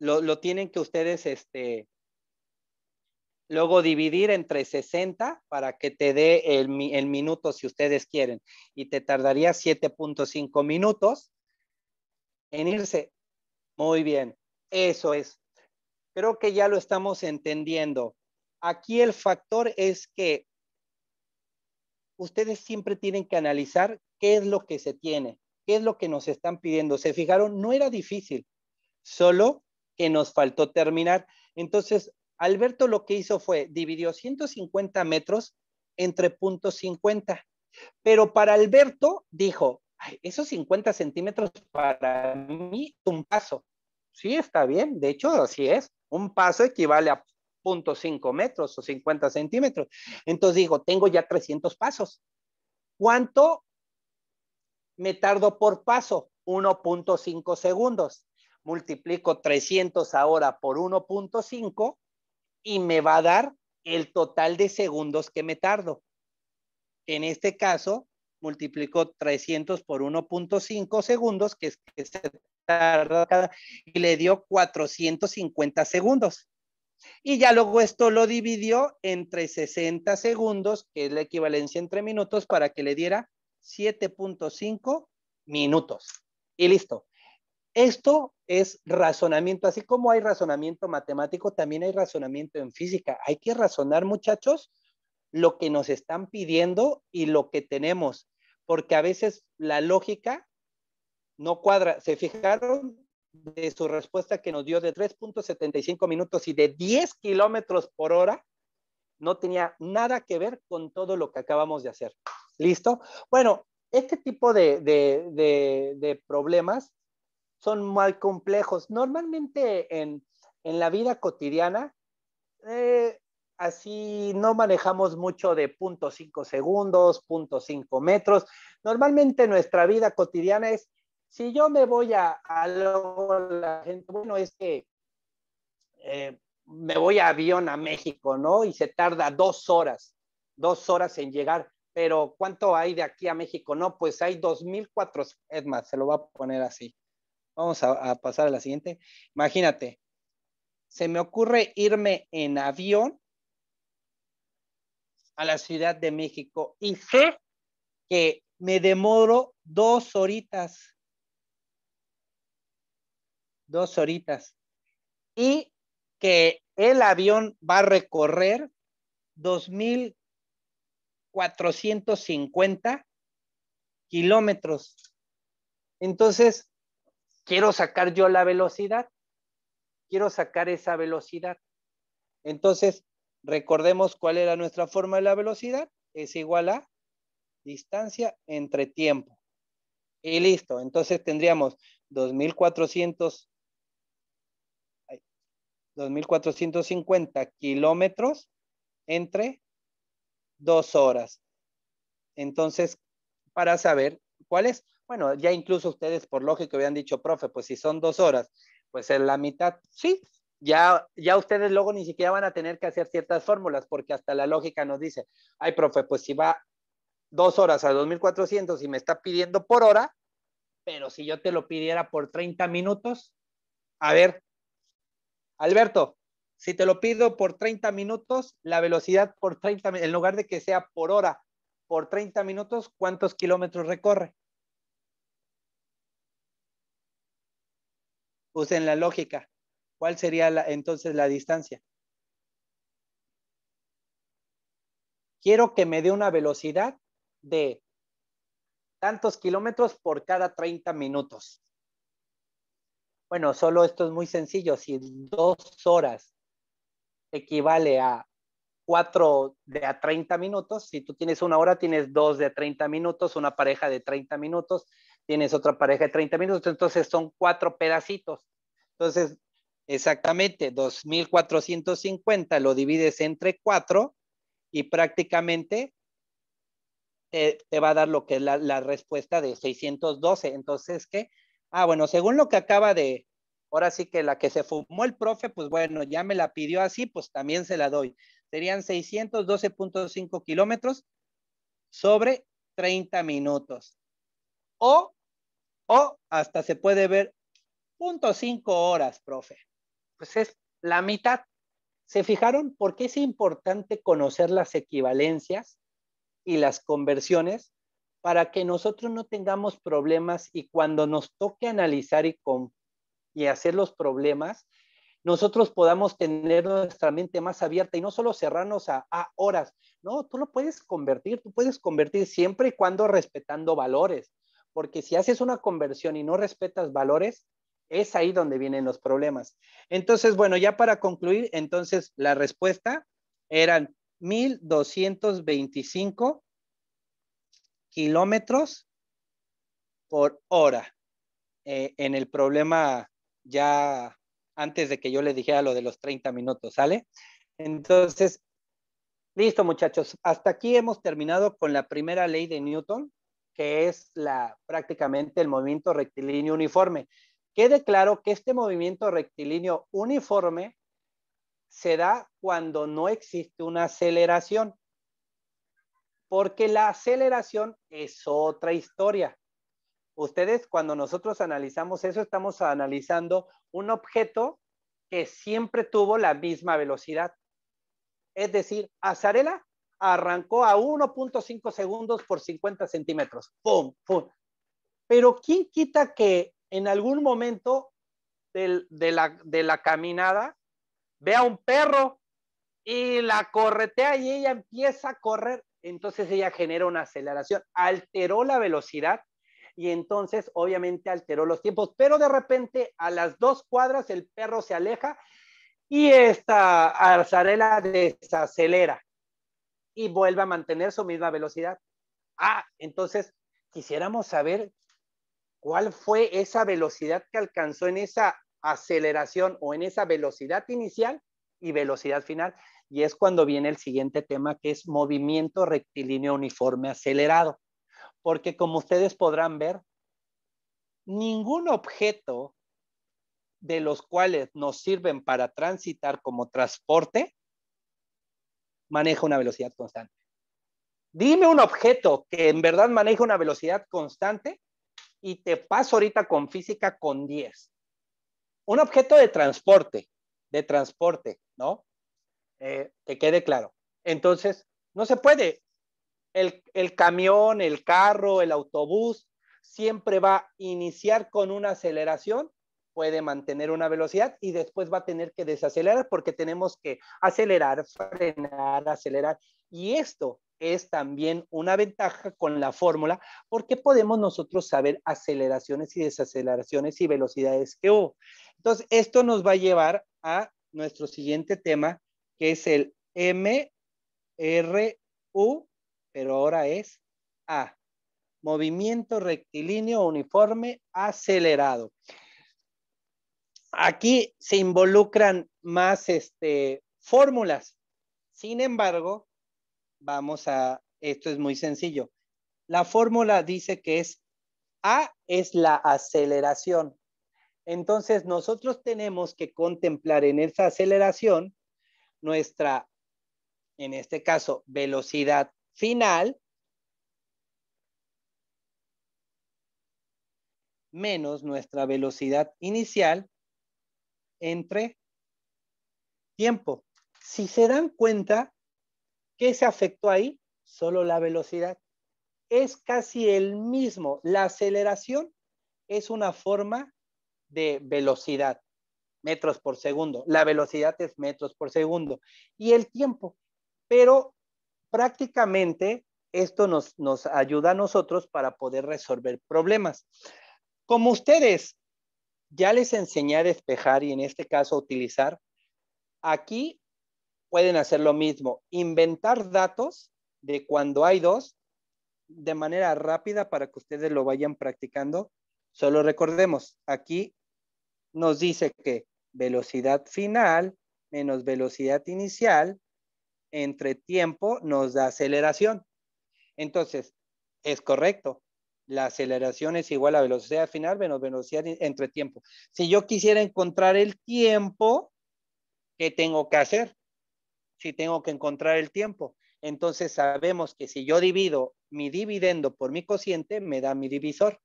lo, tienen que ustedes este, luego dividir entre 60 para que te dé el, el minuto si ustedes quieren. Y te tardaría 7.5 minutos en irse. Muy bien, eso es. Creo que ya lo estamos entendiendo. Aquí el factor es que ustedes siempre tienen que analizar qué es lo que se tiene, qué es lo que nos están pidiendo. Se fijaron, no era difícil, solo que nos faltó terminar. Entonces, Alberto lo que hizo fue dividió 150 metros entre puntos 50. Pero para Alberto dijo, esos 50 centímetros para mí es un paso. Sí, está bien, de hecho, así es. Un paso equivale a 0.5 metros o 50 centímetros. Entonces dijo, tengo ya 300 pasos. ¿Cuánto me tardo por paso? 1.5 segundos multiplico 300 ahora por 1.5 y me va a dar el total de segundos que me tardo. En este caso, multiplico 300 por 1.5 segundos, que es que se tarda y le dio 450 segundos. Y ya luego esto lo dividió entre 60 segundos, que es la equivalencia entre minutos, para que le diera 7.5 minutos. Y listo. Esto es razonamiento, así como hay razonamiento matemático, también hay razonamiento en física. Hay que razonar, muchachos, lo que nos están pidiendo y lo que tenemos, porque a veces la lógica no cuadra. ¿Se fijaron de su respuesta que nos dio de 3.75 minutos y de 10 kilómetros por hora? No tenía nada que ver con todo lo que acabamos de hacer. ¿Listo? Bueno, este tipo de, de, de problemas son muy complejos. Normalmente en, la vida cotidiana, eh, así no manejamos mucho de 0.5 segundos, 0.5 metros. Normalmente nuestra vida cotidiana es, si yo me voy a, la gente, bueno, es que eh, me voy a avión a México, ¿no? Y se tarda dos horas, dos horas en llegar. Pero ¿cuánto hay de aquí a México? No, pues hay 2.400, es más, se lo voy a poner así, Vamos a, pasar a la siguiente. Imagínate, se me ocurre irme en avión a la Ciudad de México y sé que me demoro dos horitas. Dos horitas. Y que el avión va a recorrer 2.450 kilómetros. Entonces, quiero sacar yo la velocidad, quiero sacar esa velocidad. Entonces, recordemos cuál era nuestra forma de la velocidad, es igual a distancia entre tiempo. Y listo, entonces tendríamos 2400 2.450 kilómetros entre dos horas. Entonces, para saber cuál es, bueno, ya incluso ustedes por lógica habían dicho, profe, pues si son dos horas, pues en la mitad, sí, ya, ya ustedes luego ni siquiera van a tener que hacer ciertas fórmulas, porque hasta la lógica nos dice, ay, profe, pues si va dos horas a 2.400 y me está pidiendo por hora, pero si yo te lo pidiera por 30 minutos, a ver, Alberto, si te lo pido por 30 minutos, la velocidad por 30, en lugar de que sea por hora, por 30 minutos, ¿cuántos kilómetros recorre? Pues, en la lógica. ¿Cuál sería entonces la distancia? Quiero que me dé una velocidad de tantos kilómetros por cada 30 minutos. Bueno, solo esto es muy sencillo. Si dos horas equivale a cuatro de a 30 minutos, si tú tienes una hora, tienes dos de 30 minutos, una pareja de 30 minutos, tienes otra pareja de 30 minutos, entonces son cuatro pedacitos. Entonces, exactamente, 2.450 lo divides entre cuatro y prácticamente te, va a dar lo que es la, la respuesta de 612. Entonces, ¿qué? Ah, bueno, según lo que acaba de, ahora sí que la que se fumó el profe, pues bueno, ya me la pidió así, pues también se la doy. Serían 612.5 kilómetros sobre 30 minutos. O o hasta se puede ver 0.5 horas, profe. Pues es la mitad. ¿Se fijaron por qué es importante conocer las equivalencias y las conversiones para que nosotros no tengamos problemas y cuando nos toque analizar y, con, y hacer los problemas, nosotros podamos tener nuestra mente más abierta y no solo cerrarnos a, a, horas. No, tú lo puedes convertir, tú puedes convertir siempre y cuando respetando valores porque si haces una conversión y no respetas valores, es ahí donde vienen los problemas. Entonces, bueno, ya para concluir, entonces la respuesta eran 1225 kilómetros por hora eh, en el problema ya antes de que yo le dijera lo de los 30 minutos, ¿sale? Entonces, listo muchachos, hasta aquí hemos terminado con la primera ley de Newton que es la, prácticamente el movimiento rectilíneo uniforme. Quede claro que este movimiento rectilíneo uniforme se da cuando no existe una aceleración, porque la aceleración es otra historia. Ustedes, cuando nosotros analizamos eso, estamos analizando un objeto que siempre tuvo la misma velocidad. Es decir, Azarela arrancó a 1.5 segundos por 50 centímetros. ¡Pum! ¡Pum! Pero ¿quién quita que en algún momento de, la, de la caminada vea un perro y la corretea y ella empieza a correr? Entonces ella genera una aceleración, alteró la velocidad y entonces obviamente alteró los tiempos, pero de repente a las dos cuadras el perro se aleja y esta arzarela desacelera y vuelva a mantener su misma velocidad. Ah, entonces quisiéramos saber cuál fue esa velocidad que alcanzó en esa aceleración o en esa velocidad inicial y velocidad final. Y es cuando viene el siguiente tema que es movimiento rectilíneo uniforme acelerado. Porque como ustedes podrán ver, ningún objeto de los cuales nos sirven para transitar como transporte maneja una velocidad constante. Dime un objeto que en verdad maneja una velocidad constante y te paso ahorita con física con 10. Un objeto de transporte, de transporte, ¿no? Eh, que quede claro. Entonces, no se puede. el camión, el carro, el autobús, siempre va a iniciar con una aceleración puede mantener una velocidad y después va a tener que desacelerar porque tenemos que acelerar, frenar, acelerar. Y esto es también una ventaja con la fórmula porque podemos nosotros saber aceleraciones y desaceleraciones y velocidades que hubo. Entonces, esto nos va a llevar a nuestro siguiente tema, que es el MRU, pero ahora es A, movimiento rectilíneo uniforme acelerado. Aquí se involucran más este, fórmulas. Sin embargo, vamos a, esto es muy sencillo. La fórmula dice que es A es la aceleración. Entonces, nosotros tenemos que contemplar en esa aceleración nuestra, en este caso, velocidad final menos nuestra velocidad inicial entre tiempo. Si se dan cuenta, ¿qué se afectó ahí? Solo la velocidad. Es casi el mismo. La aceleración es una forma de velocidad, metros por segundo. La velocidad es metros por segundo. Y el tiempo. Pero prácticamente esto nos, nos ayuda a nosotros para poder resolver problemas. Como ustedes ya les enseñé a despejar y en este caso utilizar. Aquí pueden hacer lo mismo, inventar datos de cuando hay dos de manera rápida para que ustedes lo vayan practicando. Solo recordemos, aquí nos dice que velocidad final menos velocidad inicial entre tiempo nos da aceleración. Entonces, es correcto la aceleración es igual a velocidad final menos velocidad entre tiempo. Si yo quisiera encontrar el tiempo, ¿qué tengo que hacer? Si tengo que encontrar el tiempo. Entonces sabemos que si yo divido mi dividendo por mi cociente, me da mi divisor.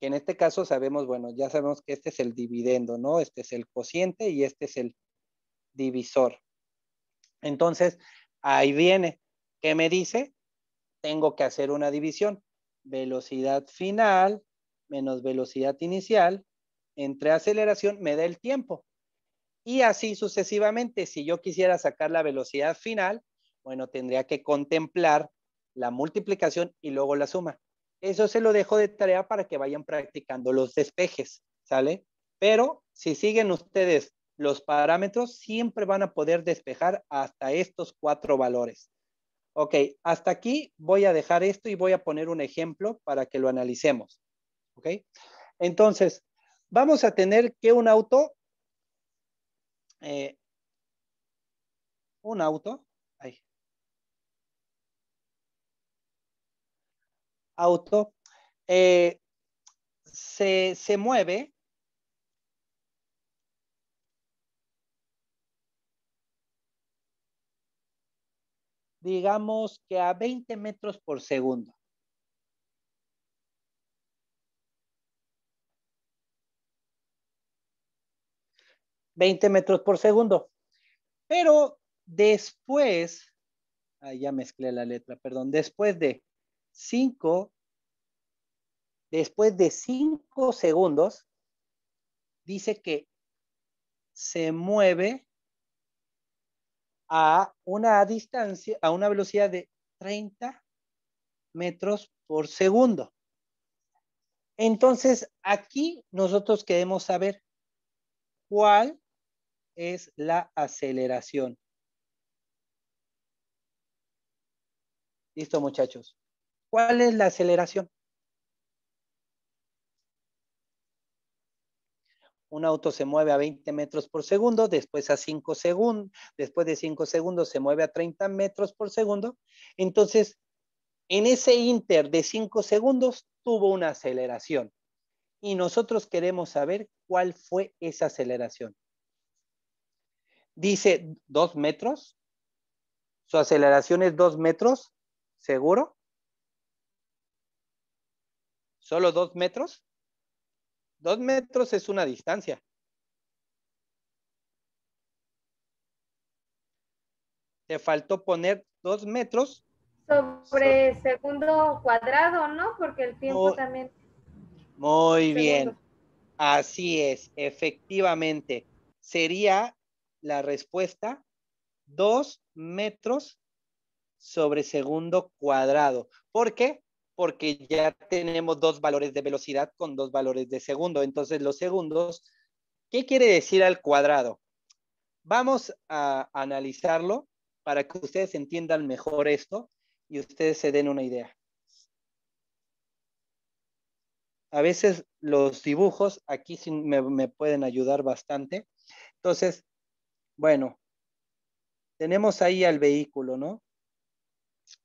Que en este caso sabemos, bueno, ya sabemos que este es el dividendo, ¿no? Este es el cociente y este es el divisor. Entonces, ahí viene. ¿Qué me dice? Tengo que hacer una división velocidad final menos velocidad inicial entre aceleración me da el tiempo. Y así sucesivamente, si yo quisiera sacar la velocidad final, bueno, tendría que contemplar la multiplicación y luego la suma. Eso se lo dejo de tarea para que vayan practicando los despejes, ¿sale? Pero si siguen ustedes los parámetros, siempre van a poder despejar hasta estos cuatro valores. Ok, hasta aquí voy a dejar esto y voy a poner un ejemplo para que lo analicemos. Ok, entonces vamos a tener que un auto, eh, un auto, auto, eh, se mueve digamos que a 20 metros por segundo. ...20 metros por segundo... ...pero después... ahí ...ya mezclé la letra, perdón... ...después de 5... ...después de 5 segundos... ...dice que... ...se mueve a una distancia, a una velocidad de 30 metros por segundo. Entonces, aquí nosotros queremos saber cuál es la aceleración. Listo, muchachos. ¿Cuál es la aceleración? un auto se mueve a 20 metros por segundo, después a 5 segundos, después de 5 segundos se mueve a 30 metros por segundo. Entonces, en ese inter de 5 segundos tuvo una aceleración. Y nosotros queremos saber cuál fue esa aceleración. Dice 2 metros. Su aceleración es 2 metros, seguro. ¿Solo 2 metros? Dos metros es una distancia. Te faltó poner dos metros. Sobre, segundo cuadrado, ¿no? Porque el tiempo también. Muy bien. Así es, efectivamente. Sería la respuesta dos metros sobre segundo cuadrado. ¿Por qué? porque ya tenemos dos valores de velocidad con dos valores de segundo. Entonces, los segundos, ¿qué quiere decir al cuadrado? Vamos a analizarlo para que ustedes entiendan mejor esto y ustedes se den una idea. A veces los dibujos aquí sí me, pueden ayudar bastante. Entonces, bueno, tenemos ahí al vehículo, ¿no?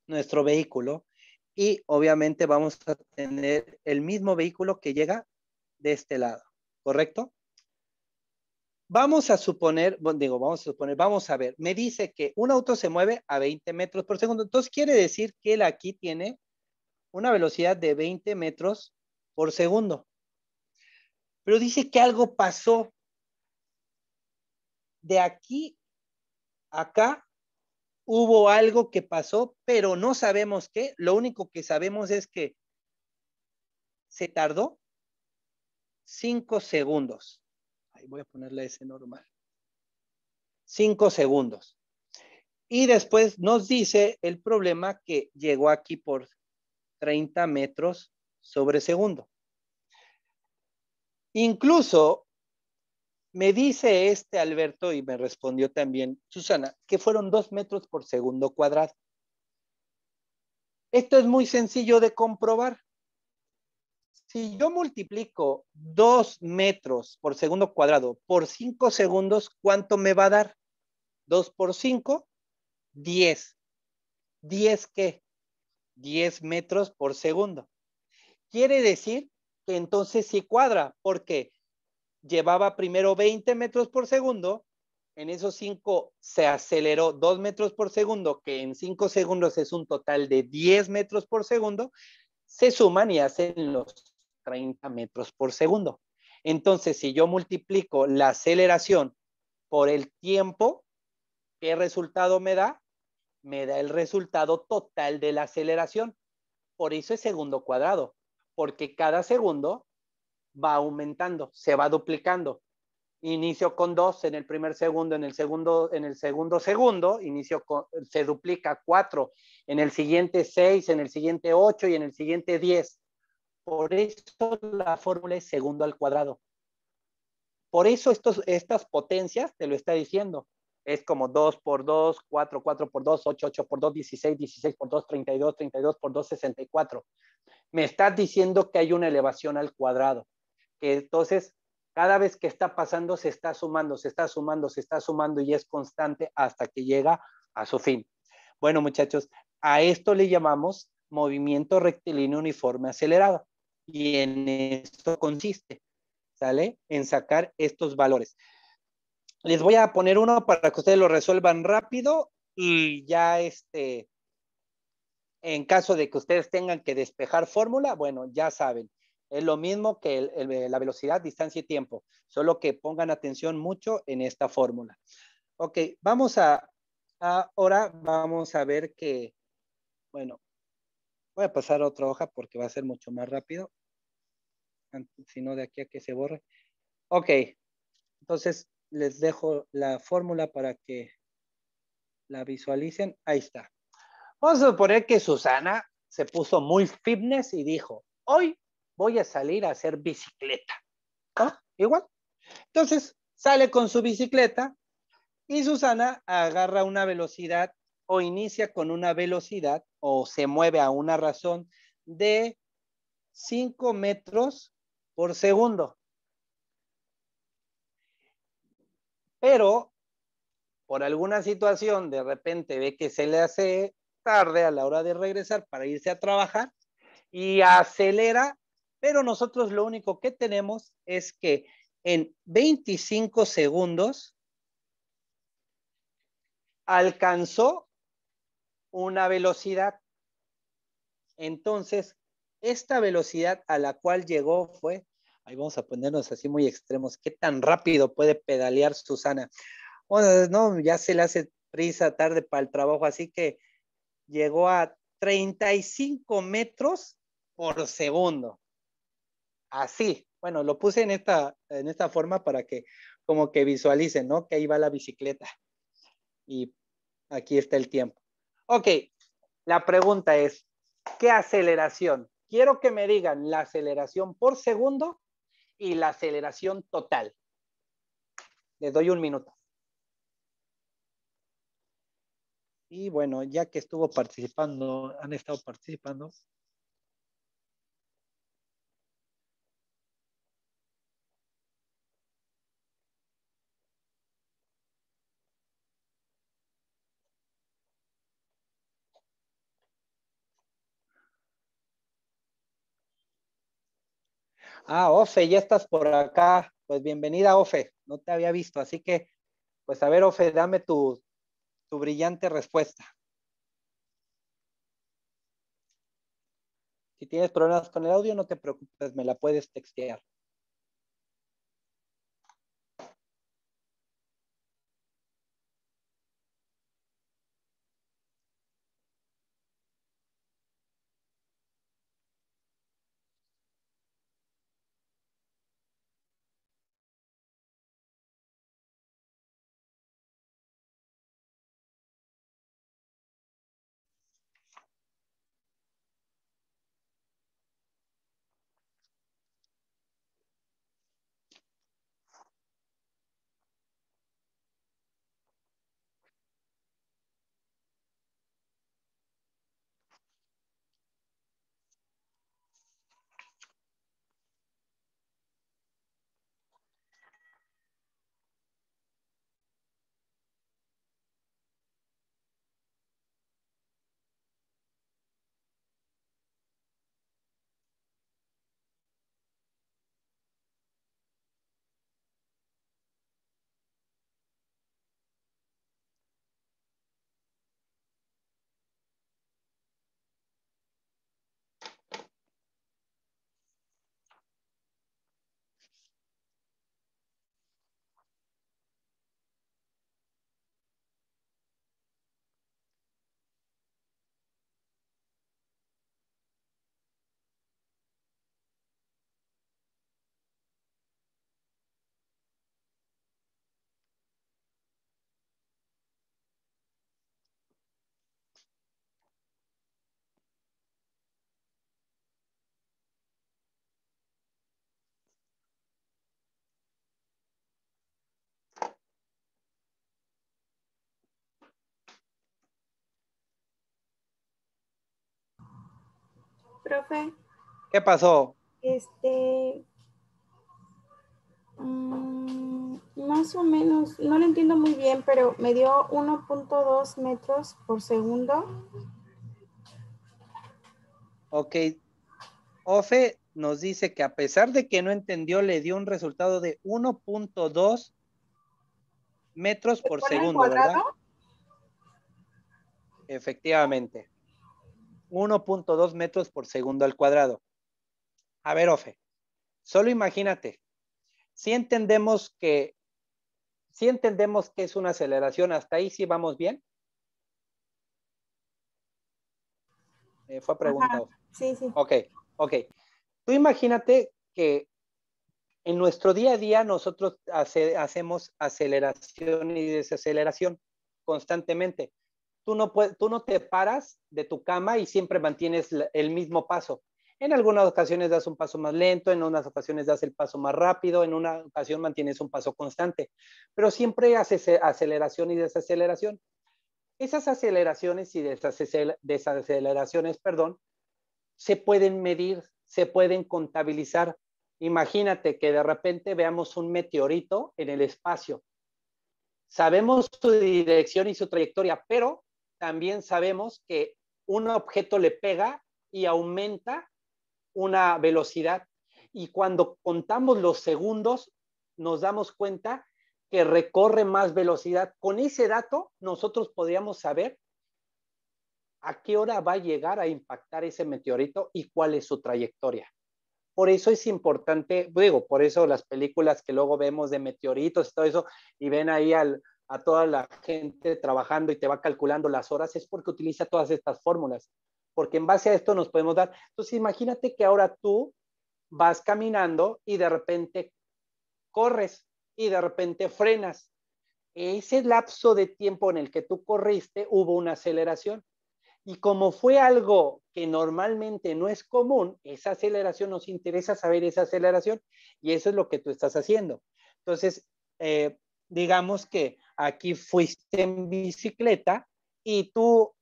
Nuestro vehículo y obviamente vamos a tener el mismo vehículo que llega de este lado, ¿correcto? Vamos a suponer, digo, vamos a suponer, vamos a ver, me dice que un auto se mueve a 20 metros por segundo, entonces quiere decir que él aquí tiene una velocidad de 20 metros por segundo. Pero dice que algo pasó. De aquí acá hubo algo que pasó, pero no sabemos qué. Lo único que sabemos es que se tardó cinco segundos. Ahí voy a ponerle ese normal. Cinco segundos. Y después nos dice el problema que llegó aquí por 30 metros sobre segundo. Incluso me dice este Alberto y me respondió también, Susana, que fueron dos metros por segundo cuadrado. Esto es muy sencillo de comprobar. Si yo multiplico dos metros por segundo cuadrado por 5 segundos, ¿cuánto me va a dar? 2 por 5, 10. ¿Diez qué? 10 metros por segundo. Quiere decir que entonces sí cuadra, ¿Por qué? llevaba primero 20 metros por segundo, en esos 5 se aceleró 2 metros por segundo, que en 5 segundos es un total de 10 metros por segundo, se suman y hacen los 30 metros por segundo. Entonces, si yo multiplico la aceleración por el tiempo, ¿qué resultado me da? Me da el resultado total de la aceleración. Por eso es segundo cuadrado, porque cada segundo va aumentando, se va duplicando. Inicio con 2 en el primer segundo, en el segundo, en el segundo segundo, inicio con, se duplica 4, en el siguiente 6, en el siguiente 8, y en el siguiente 10. Por eso la fórmula es segundo al cuadrado. Por eso estos, estas potencias te lo está diciendo. Es como 2 por 2, 4, 4 por 2, 8, 8 por 2, 16, 16 por 2, 32, 32 por 2, 64. Me estás diciendo que hay una elevación al cuadrado entonces cada vez que está pasando se está sumando, se está sumando, se está sumando y es constante hasta que llega a su fin. Bueno, muchachos, a esto le llamamos movimiento rectilíneo uniforme acelerado y en esto consiste, ¿sale? En sacar estos valores. Les voy a poner uno para que ustedes lo resuelvan rápido y ya este, en caso de que ustedes tengan que despejar fórmula, bueno, ya saben. Es lo mismo que eh, la velocidad, distancia y tiempo, solo que pongan atención mucho en esta fórmula. Ok, vamos a, ahora vamos a ver que, bueno, voy a pasar a otra hoja porque va a ser mucho más rápido, si no de aquí a que se borre. Ok, entonces les dejo la fórmula para que la visualicen. Ahí está. Vamos a suponer que Susana se puso muy fitness y dijo, hoy voy a salir a hacer bicicleta. Ah, igual. Entonces, sale con su bicicleta y Susana agarra una velocidad o inicia con una velocidad o se mueve a una razón de 5 metros por segundo. Pero por alguna situación de repente ve que se le hace tarde a la hora de regresar para irse a trabajar y acelera pero nosotros lo único que tenemos es que en 25 segundos alcanzó una velocidad. Entonces, esta velocidad a la cual llegó fue, ahí vamos a ponernos así muy extremos, ¿qué tan rápido puede pedalear Susana? Bueno, no, ya se le hace prisa tarde para el trabajo, así que llegó a 35 metros por segundo así. Bueno, lo puse en esta, forma para que como que visualicen, ¿no? Que ahí va la bicicleta. Y aquí está el tiempo. Ok, la pregunta es, ¿qué aceleración? Quiero que me digan la aceleración por segundo y la aceleración total. Les doy un minuto. Y bueno, ya que estuvo participando, han estado participando, Ah, Ofe, ya estás por acá. Pues bienvenida, Ofe. No te había visto, así que, pues a ver, Ofe, dame tu, tu brillante respuesta. Si tienes problemas con el audio, no te preocupes, me la puedes textear. profe. ¿Qué pasó? Este, mm, más o menos, no lo entiendo muy bien, pero me dio 1.2 metros por segundo. Ok. Ofe nos dice que a pesar de que no entendió, le dio un resultado de 1.2 metros por segundo, ¿verdad? Efectivamente. 1.2 metros por segundo al cuadrado. A ver, Ofe, solo imagínate, si entendemos que, si entendemos que es una aceleración, hasta ahí sí vamos bien. Eh, fue pregunta. sí, sí. Ok, ok. Tú imagínate que en nuestro día a día nosotros hacemos aceleración y desaceleración constantemente. Tú no, puedes, tú te paras de tu cama y siempre mantienes el mismo paso. En algunas ocasiones das un paso más lento, en unas ocasiones das el paso más rápido, en una ocasión mantienes un paso constante, pero siempre haces e-, aceleración y desaceleración. Esas aceleraciones y desaceleraciones, perdón, se pueden medir, se pueden contabilizar. Imagínate que de repente veamos un meteorito en el espacio. Sabemos su dirección y su trayectoria, pero también sabemos que un objeto le pega y aumenta una velocidad. Y cuando contamos los segundos, nos damos cuenta que recorre más velocidad. Con ese dato, nosotros podríamos saber a qué hora va a llegar a impactar ese meteorito y cuál es su trayectoria. Por eso es importante, digo, por eso las películas que luego vemos de meteoritos y todo eso, y ven ahí al, a toda la gente trabajando y te va calculando las horas es porque utiliza todas estas fórmulas, porque en base a esto nos podemos dar. Entonces imagínate que ahora tú vas caminando y de repente corres y de repente frenas. Ese lapso de tiempo en el que tú corriste hubo una aceleración. Y como fue algo que normalmente no es común, esa aceleración nos interesa saber esa aceleración y eso es lo que tú estás haciendo. Entonces, eh, digamos que aquí fuiste en bicicleta y tú,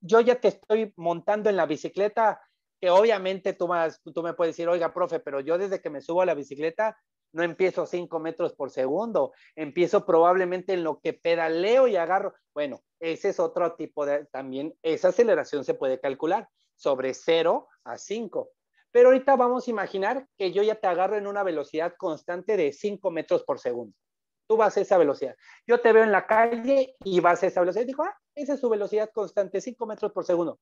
yo ya te estoy montando en la bicicleta, que obviamente tú, me puedes decir, oiga, profe, pero yo desde que me subo a la bicicleta no empiezo 5 metros por segundo, empiezo probablemente en lo que pedaleo y agarro. Bueno, ese es otro tipo de, también esa aceleración se puede calcular sobre 0 a 5. Pero ahorita vamos a imaginar que yo ya te agarro en una velocidad constante de 5 metros por segundo tú vas a esa velocidad. Yo te veo en la calle y vas a esa velocidad. Dijo, ah, esa es su velocidad constante, 5 metros por segundo.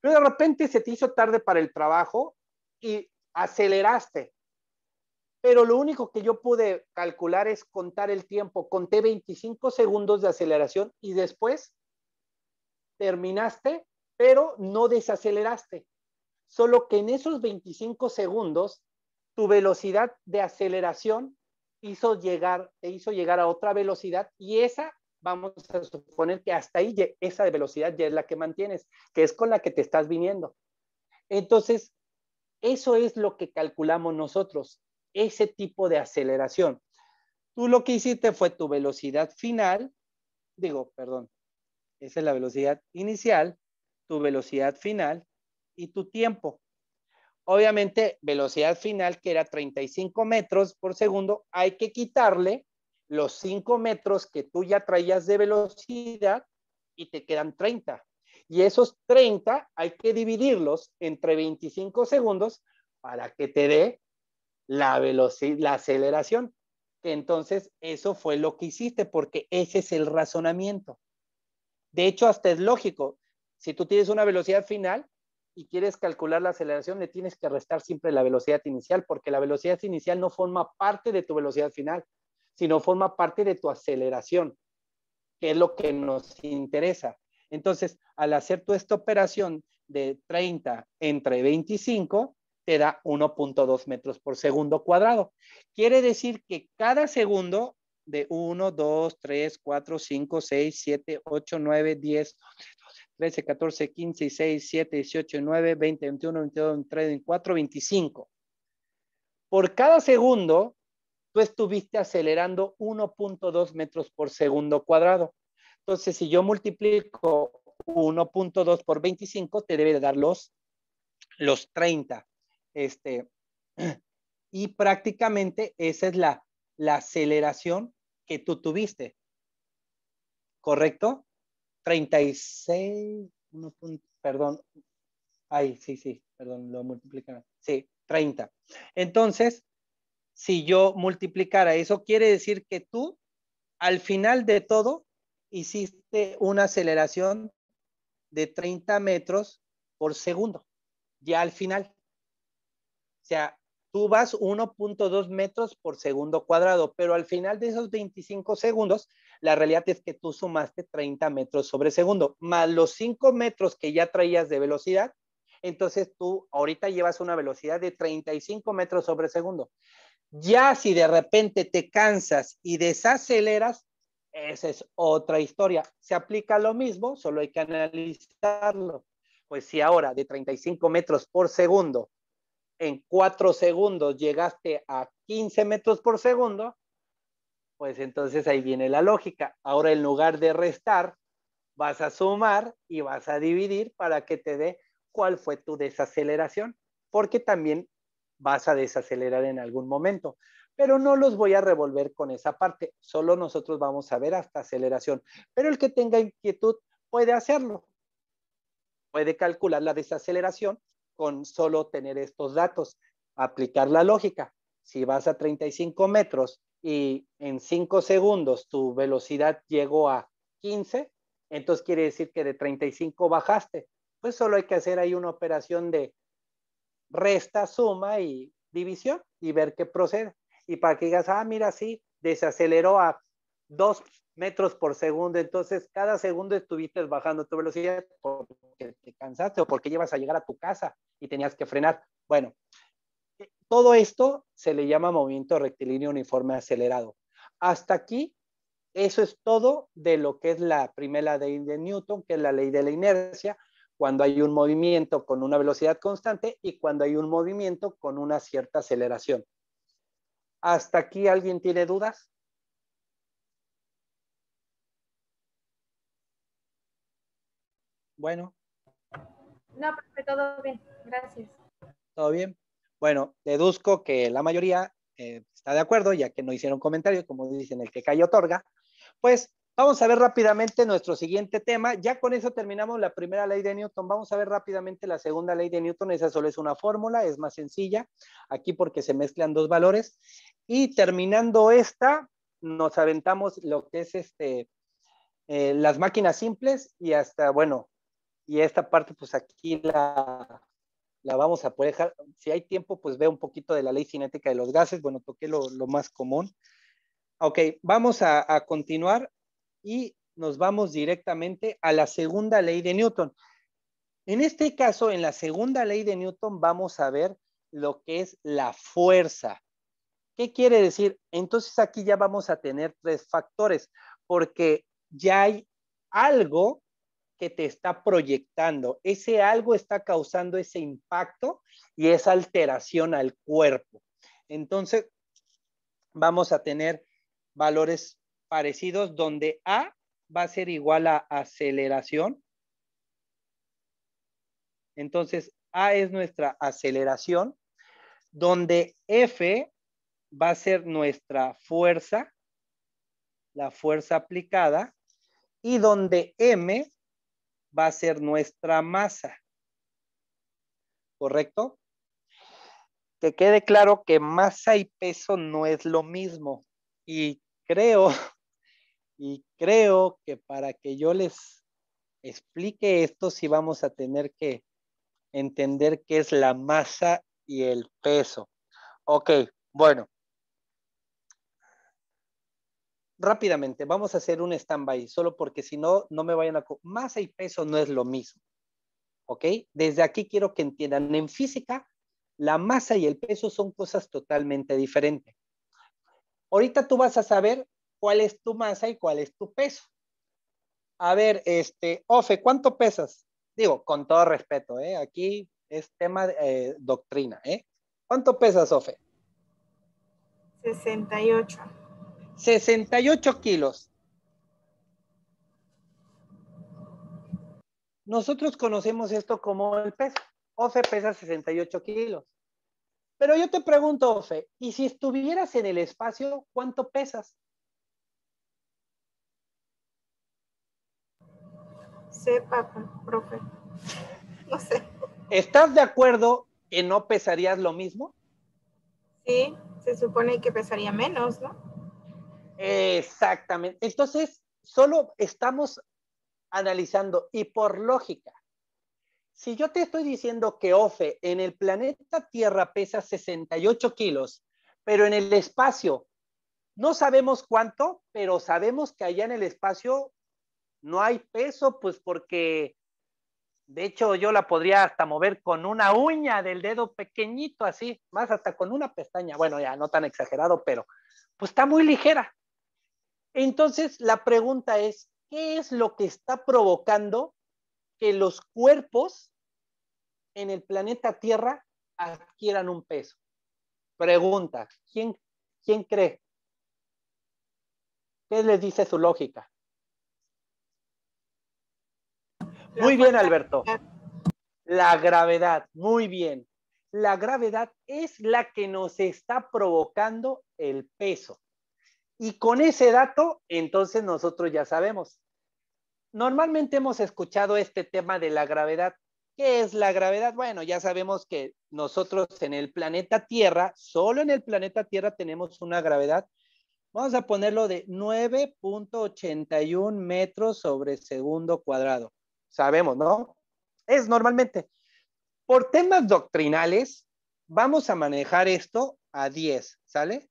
Pero de repente se te hizo tarde para el trabajo y aceleraste. Pero lo único que yo pude calcular es contar el tiempo. Conté 25 segundos de aceleración y después terminaste, pero no desaceleraste. Solo que en esos 25 segundos, tu velocidad de aceleración hizo llegar, e hizo llegar a otra velocidad y esa, vamos a suponer que hasta ahí, esa velocidad ya es la que mantienes, que es con la que te estás viniendo. Entonces, eso es lo que calculamos nosotros, ese tipo de aceleración. Tú lo que hiciste fue tu velocidad final, digo, perdón, esa es la velocidad inicial, tu velocidad final y tu tiempo. Obviamente, velocidad final, que era 35 metros por segundo, hay que quitarle los 5 metros que tú ya traías de velocidad y te quedan 30. Y esos 30 hay que dividirlos entre 25 segundos para que te dé la velocidad, la aceleración. entonces eso fue lo que hiciste, porque ese es el razonamiento. De hecho, hasta es lógico. Si tú tienes una velocidad final, y quieres calcular la aceleración, le tienes que restar siempre la velocidad inicial, porque la velocidad inicial no forma parte de tu velocidad final, sino forma parte de tu aceleración, que es lo que nos interesa. Entonces, al hacer tú esta operación de 30 entre 25, te da 1.2 metros por segundo cuadrado. Quiere decir que cada segundo de 1, 2, 3, 4, 5, 6, 7, 8, 9, 10, 13, 14, 15, 6, 7, 18, 9, 20, 21, 22, 23, 24, 25. Por cada segundo, tú estuviste acelerando 1.2 metros por segundo cuadrado. Entonces, si yo multiplico 1.2 por 25, te debe dar los, los 30. Este, y prácticamente esa es la, la aceleración que tú tuviste. ¿Correcto? 36, perdón, ay, sí, sí, perdón, lo multiplican, sí, 30. Entonces, si yo multiplicara, eso quiere decir que tú, al final de todo, hiciste una aceleración de 30 metros por segundo, ya al final. O sea, tú vas 1.2 metros por segundo cuadrado, pero al final de esos 25 segundos, la realidad es que tú sumaste 30 metros sobre segundo, más los 5 metros que ya traías de velocidad, entonces tú ahorita llevas una velocidad de 35 metros sobre segundo. Ya si de repente te cansas y desaceleras, esa es otra historia. Se aplica lo mismo, solo hay que analizarlo. Pues si ahora de 35 metros por segundo en 4 segundos llegaste a 15 metros por segundo, pues entonces ahí viene la lógica. Ahora en lugar de restar, vas a sumar y vas a dividir para que te dé cuál fue tu desaceleración, porque también vas a desacelerar en algún momento. Pero no los voy a revolver con esa parte, solo nosotros vamos a ver hasta aceleración. Pero el que tenga inquietud puede hacerlo. Puede calcular la desaceleración con solo tener estos datos. Aplicar la lógica. Si vas a 35 metros y en 5 segundos tu velocidad llegó a 15, entonces quiere decir que de 35 bajaste. Pues solo hay que hacer ahí una operación de resta, suma y división y ver qué procede. Y para que digas, ah, mira, sí, desaceleró a 2 metros por segundo, entonces cada segundo estuviste bajando tu velocidad porque te cansaste o porque llevas a llegar a tu casa y tenías que frenar. Bueno, eh, todo esto se le llama movimiento rectilíneo uniforme acelerado. Hasta aquí, eso es todo de lo que es la primera ley de Newton, que es la ley de la inercia, cuando hay un movimiento con una velocidad constante y cuando hay un movimiento con una cierta aceleración. ¿Hasta aquí alguien tiene dudas? Bueno. No, pero todo bien. Gracias. ¿Todo bien? Bueno, deduzco que la mayoría eh, está de acuerdo, ya que no hicieron comentarios, como dicen, el que cae otorga. Pues vamos a ver rápidamente nuestro siguiente tema. Ya con eso terminamos la primera ley de Newton. Vamos a ver rápidamente la segunda ley de Newton. Esa solo es una fórmula, es más sencilla. Aquí porque se mezclan dos valores. Y terminando esta, nos aventamos lo que es este, eh, las máquinas simples y hasta, bueno, y esta parte, pues aquí la, la vamos a poder dejar. Si hay tiempo, pues ve un poquito de la ley cinética de los gases. Bueno, toqué lo, lo más común. Ok, vamos a, a, continuar y nos vamos directamente a la segunda ley de Newton. En este caso, en la segunda ley de Newton, vamos a ver lo que es la fuerza. ¿Qué quiere decir? Entonces aquí ya vamos a tener tres factores, porque ya hay algo que te está proyectando. Ese algo está causando ese impacto y esa alteración al cuerpo. Entonces, vamos a tener valores parecidos donde A va a ser igual a aceleración. Entonces, A es nuestra aceleración, donde F va a ser nuestra fuerza, la fuerza aplicada, y donde M va a ser nuestra masa. ¿Correcto? Que quede claro que masa y peso no es lo mismo. Y creo, y creo que para que yo les explique esto, sí vamos a tener que entender qué es la masa y el peso. Ok, bueno rápidamente, vamos a hacer un stand-by, solo porque si no, no me vayan a... Masa y peso no es lo mismo. ¿Ok? Desde aquí quiero que entiendan, en física, la masa y el peso son cosas totalmente diferentes. Ahorita tú vas a saber cuál es tu masa y cuál es tu peso. A ver, este, Ofe, ¿cuánto pesas? Digo, con todo respeto, ¿eh? Aquí es tema eh, doctrina, ¿eh? ¿Cuánto pesas, Ofe? 68. 68 kilos. Nosotros conocemos esto como el peso. Ofe pesa 68 kilos. Pero yo te pregunto, Ofe, ¿y si estuvieras en el espacio, cuánto pesas? Sé, papá, profe. No sé. ¿Estás de acuerdo en no pesarías lo mismo? Sí, se supone que pesaría menos, ¿no? Exactamente. Entonces, solo estamos analizando y por lógica. Si yo te estoy diciendo que OFE en el planeta Tierra pesa 68 kilos, pero en el espacio no sabemos cuánto, pero sabemos que allá en el espacio no hay peso, pues porque de hecho yo la podría hasta mover con una uña del dedo pequeñito así, más hasta con una pestaña. Bueno, ya no tan exagerado, pero pues está muy ligera. Entonces, la pregunta es, ¿qué es lo que está provocando que los cuerpos en el planeta Tierra adquieran un peso? Pregunta, ¿quién, quién cree? ¿Qué les dice su lógica? Muy bien, Alberto. La gravedad, muy bien. La gravedad es la que nos está provocando el peso. Y con ese dato, entonces nosotros ya sabemos. Normalmente hemos escuchado este tema de la gravedad. ¿Qué es la gravedad? Bueno, ya sabemos que nosotros en el planeta Tierra, solo en el planeta Tierra tenemos una gravedad. Vamos a ponerlo de 9.81 metros sobre segundo cuadrado. Sabemos, ¿no? Es normalmente. Por temas doctrinales, vamos a manejar esto a 10, ¿sale?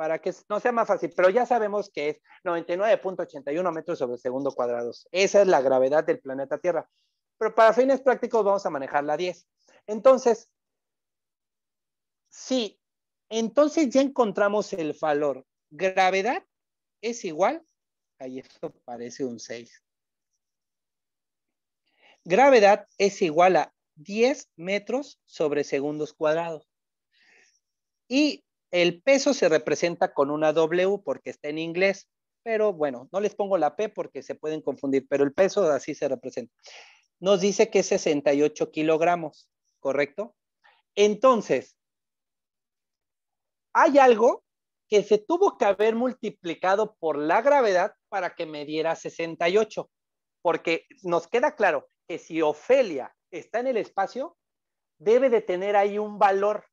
para que no sea más fácil, pero ya sabemos que es 99.81 metros sobre segundo cuadrados. Esa es la gravedad del planeta Tierra. Pero para fines prácticos vamos a manejar la 10. Entonces, sí, entonces ya encontramos el valor. Gravedad es igual, ahí esto parece un 6. Gravedad es igual a 10 metros sobre segundos cuadrados. Y el peso se representa con una W porque está en inglés, pero bueno, no les pongo la P porque se pueden confundir, pero el peso así se representa. Nos dice que es 68 kilogramos, ¿correcto? Entonces, hay algo que se tuvo que haber multiplicado por la gravedad para que me diera 68, porque nos queda claro que si Ofelia está en el espacio, debe de tener ahí un valor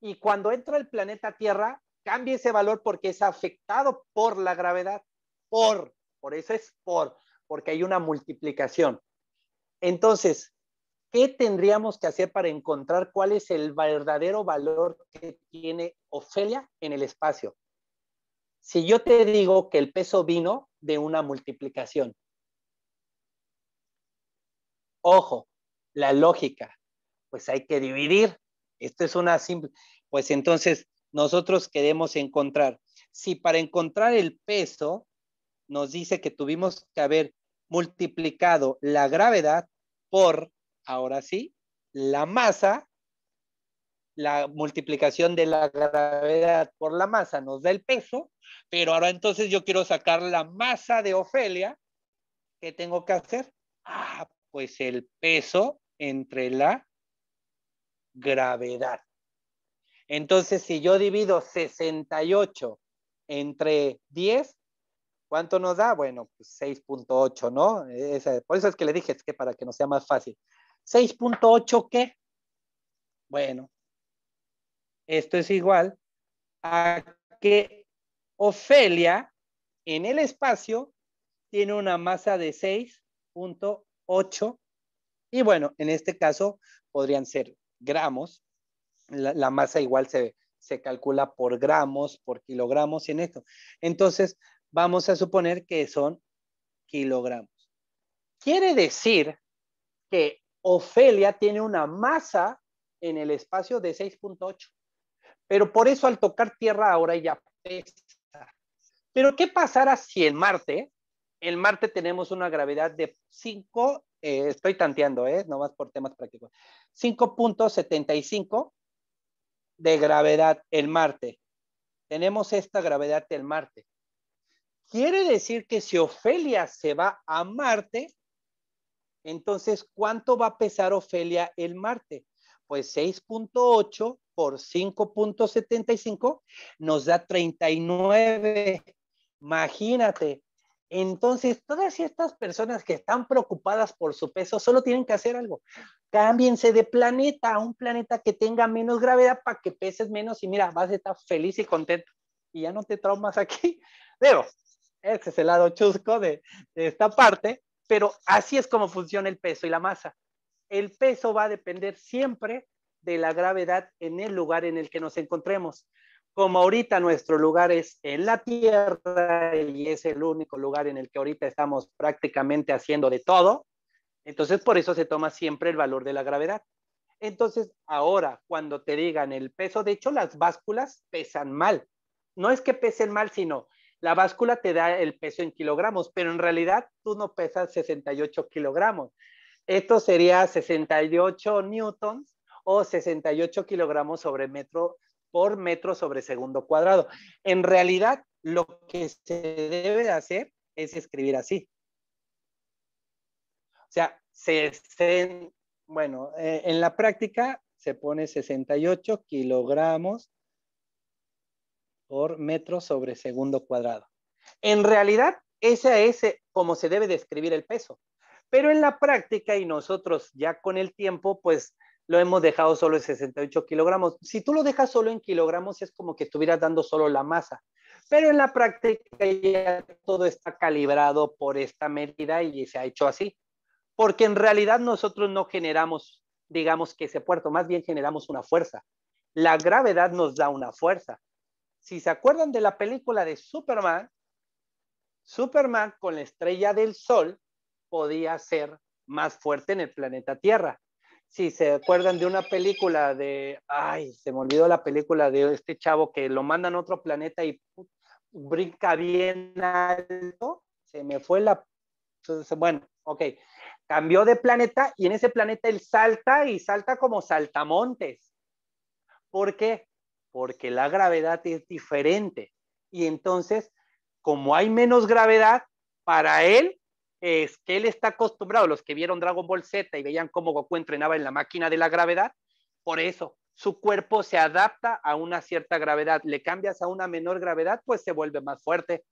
y cuando entra el planeta Tierra, cambia ese valor porque es afectado por la gravedad, por, por eso es por, porque hay una multiplicación. Entonces, ¿qué tendríamos que hacer para encontrar cuál es el verdadero valor que tiene Ofelia en el espacio? Si yo te digo que el peso vino de una multiplicación, ojo, la lógica, pues hay que dividir esto es una simple, pues entonces nosotros queremos encontrar. Si para encontrar el peso nos dice que tuvimos que haber multiplicado la gravedad por, ahora sí, la masa, la multiplicación de la gravedad por la masa nos da el peso, pero ahora entonces yo quiero sacar la masa de Ofelia, ¿qué tengo que hacer? Ah, pues el peso entre la gravedad. Entonces, si yo divido 68 entre 10, ¿cuánto nos da? Bueno, pues 6.8, ¿no? por eso es que le dije, es que para que no sea más fácil. 6.8, ¿qué? Bueno, esto es igual a que Ofelia en el espacio tiene una masa de 6.8 y bueno, en este caso podrían ser gramos, la, masa igual se, calcula por gramos, por kilogramos y en esto. Entonces, vamos a suponer que son kilogramos. Quiere decir que Ofelia tiene una masa en el espacio de 6.8, pero por eso al tocar tierra ahora ella pesa. Pero ¿qué pasará si en Marte, en Marte tenemos una gravedad de 5 eh, estoy tanteando, ¿eh? Nomás por temas prácticos. 5.75 de gravedad el Marte. Tenemos esta gravedad del Marte. Quiere decir que si Ofelia se va a Marte, entonces, ¿cuánto va a pesar Ofelia el Marte? Pues 6.8 por 5.75 nos da 39. Imagínate, entonces, todas estas personas que están preocupadas por su peso solo tienen que hacer algo. Cámbiense de planeta a un planeta que tenga menos gravedad para que peses menos y mira, vas a estar feliz y contento y ya no te traumas aquí. Pero ese es el lado chusco de, de esta parte, pero así es como funciona el peso y la masa. El peso va a depender siempre de la gravedad en el lugar en el que nos encontremos como ahorita nuestro lugar es en la tierra y es el único lugar en el que ahorita estamos prácticamente haciendo de todo, entonces por eso se toma siempre el valor de la gravedad. Entonces ahora cuando te digan el peso, de hecho las básculas pesan mal. No es que pesen mal, sino la báscula te da el peso en kilogramos, pero en realidad tú no pesas 68 kilogramos. Esto sería 68 newtons o 68 kilogramos sobre metro por metro sobre segundo cuadrado. En realidad, lo que se debe de hacer es escribir así. O sea, se, bueno, eh, en la práctica se pone 68 kilogramos por metro sobre segundo cuadrado. En realidad, ese es eh, como se debe escribir el peso. Pero en la práctica y nosotros ya con el tiempo, pues lo hemos dejado solo en 68 kilogramos. Si tú lo dejas solo en kilogramos, es como que estuvieras dando solo la masa. Pero en la práctica todo está calibrado por esta medida y se ha hecho así. Porque en realidad nosotros no generamos, digamos que ese puerto, más bien generamos una fuerza. La gravedad nos da una fuerza. Si se acuerdan de la película de Superman, Superman con la estrella del Sol podía ser más fuerte en el planeta Tierra si se acuerdan de una película de, ay, se me olvidó la película de este chavo que lo mandan a otro planeta y brinca bien alto, se me fue la, bueno, ok, cambió de planeta y en ese planeta él salta y salta como saltamontes. ¿Por qué? Porque la gravedad es diferente. Y entonces, como hay menos gravedad, para él es que él está acostumbrado, los que vieron Dragon Ball Z y veían cómo Goku entrenaba en la máquina de la gravedad, por eso su cuerpo se adapta a una cierta gravedad. Le cambias a una menor gravedad, pues se vuelve más fuerte.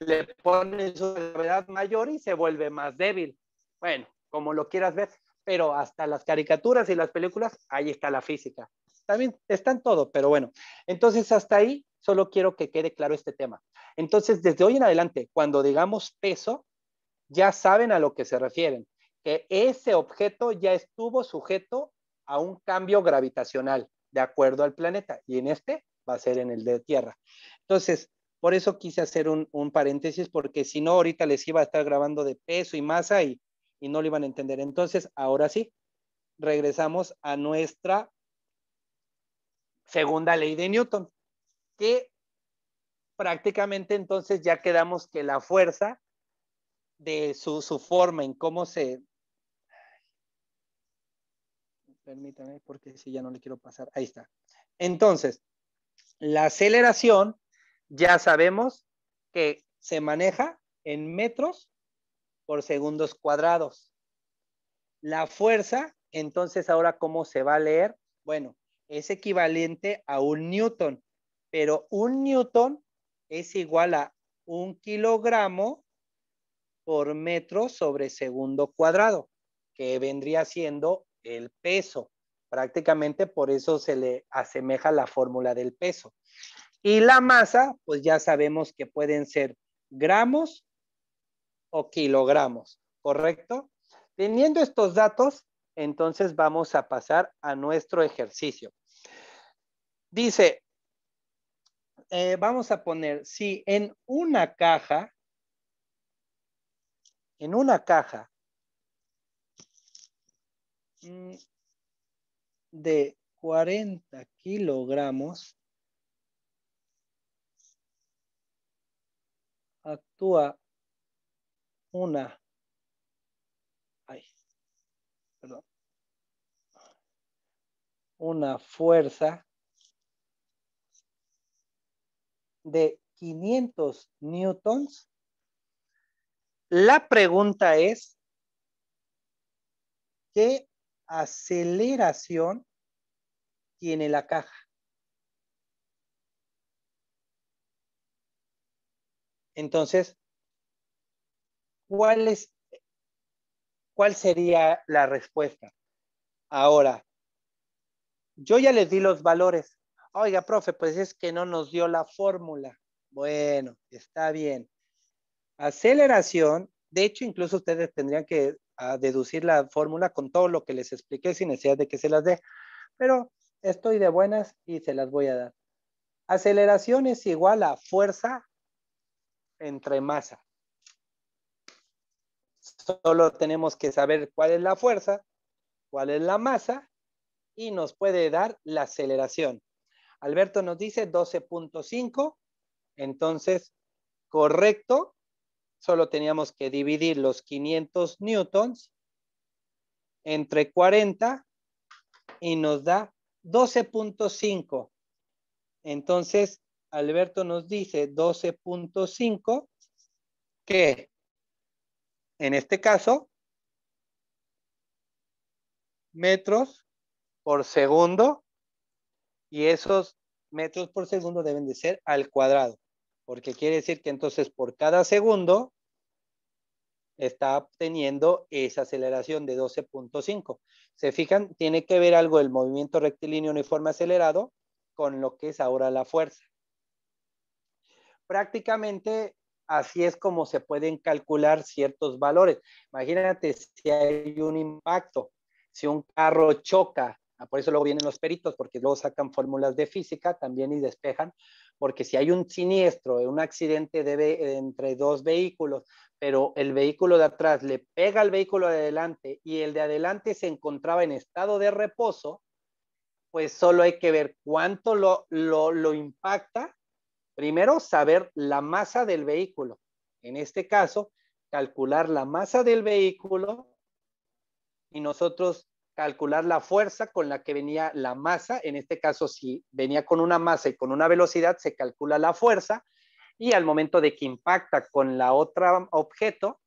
Le pones su gravedad mayor y se vuelve más débil. Bueno, como lo quieras ver, pero hasta las caricaturas y las películas, ahí está la física. También está en todo, pero bueno. Entonces, hasta ahí solo quiero que quede claro este tema. Entonces, desde hoy en adelante, cuando digamos peso, ya saben a lo que se refieren, que ese objeto ya estuvo sujeto a un cambio gravitacional de acuerdo al planeta y en este va a ser en el de Tierra. Entonces, por eso quise hacer un, paréntesis porque si no, ahorita les iba a estar grabando de peso y masa y, y no lo iban a entender. Entonces, ahora sí, regresamos a nuestra segunda ley de Newton, que prácticamente entonces ya quedamos que la fuerza de su, forma en cómo se... Permítame, porque si ya no le quiero pasar. Ahí está. Entonces, la aceleración, ya sabemos que se maneja en metros por segundos cuadrados. La fuerza, entonces ahora cómo se va a leer? Bueno, es equivalente a un newton, pero un newton es igual a un kilogramo por metro sobre segundo cuadrado, que vendría siendo el peso. Prácticamente por eso se le asemeja la fórmula del peso. Y la masa, pues ya sabemos que pueden ser gramos o kilogramos, ¿correcto? Teniendo estos datos, entonces vamos a pasar a nuestro ejercicio. Dice, eh, vamos a poner, si en una caja en una caja mm, de 40 kilogramos actúa una una fuerza de 500 newtons la pregunta es, ¿qué aceleración tiene la caja? Entonces, ¿cuál, sería la respuesta? Ahora, yo ya les di los valores. Oiga, profe, pues es que no nos dio la fórmula. Bueno, está bien aceleración, de hecho incluso ustedes tendrían que ah, deducir la fórmula con todo lo que les expliqué sin necesidad de que se las dé, pero estoy de buenas y se las voy a dar. Aceleración es igual a fuerza entre masa. Solo tenemos que saber cuál es la fuerza, cuál es la masa y nos puede dar la aceleración. Alberto nos dice 12.5, entonces correcto solo teníamos que dividir los 500 newtons entre 40 y nos da 12.5. Entonces, Alberto nos dice 12.5 que en este caso metros por segundo y esos metros por segundo deben de ser al cuadrado. Porque quiere decir que entonces por cada segundo está obteniendo esa aceleración de 12.5. Se fijan, tiene que ver algo el movimiento rectilíneo uniforme acelerado con lo que es ahora la fuerza. Prácticamente así es como se pueden calcular ciertos valores. Imagínate si hay un impacto, si un carro choca, ah, por eso luego vienen los peritos, porque luego sacan fórmulas de física también y despejan porque si hay un siniestro, eh, un accidente debe eh, entre dos vehículos, pero el vehículo de atrás le pega al vehículo de adelante y el de adelante se encontraba en estado de reposo, pues solo hay que ver cuánto lo, lo, lo impacta. Primero, saber la masa del vehículo. En este caso, calcular la masa del vehículo y nosotros calcular la fuerza con la que venía la masa. En este caso, si venía con una masa y con una velocidad, se calcula la fuerza. Y al momento de que impacta con la otra objeto,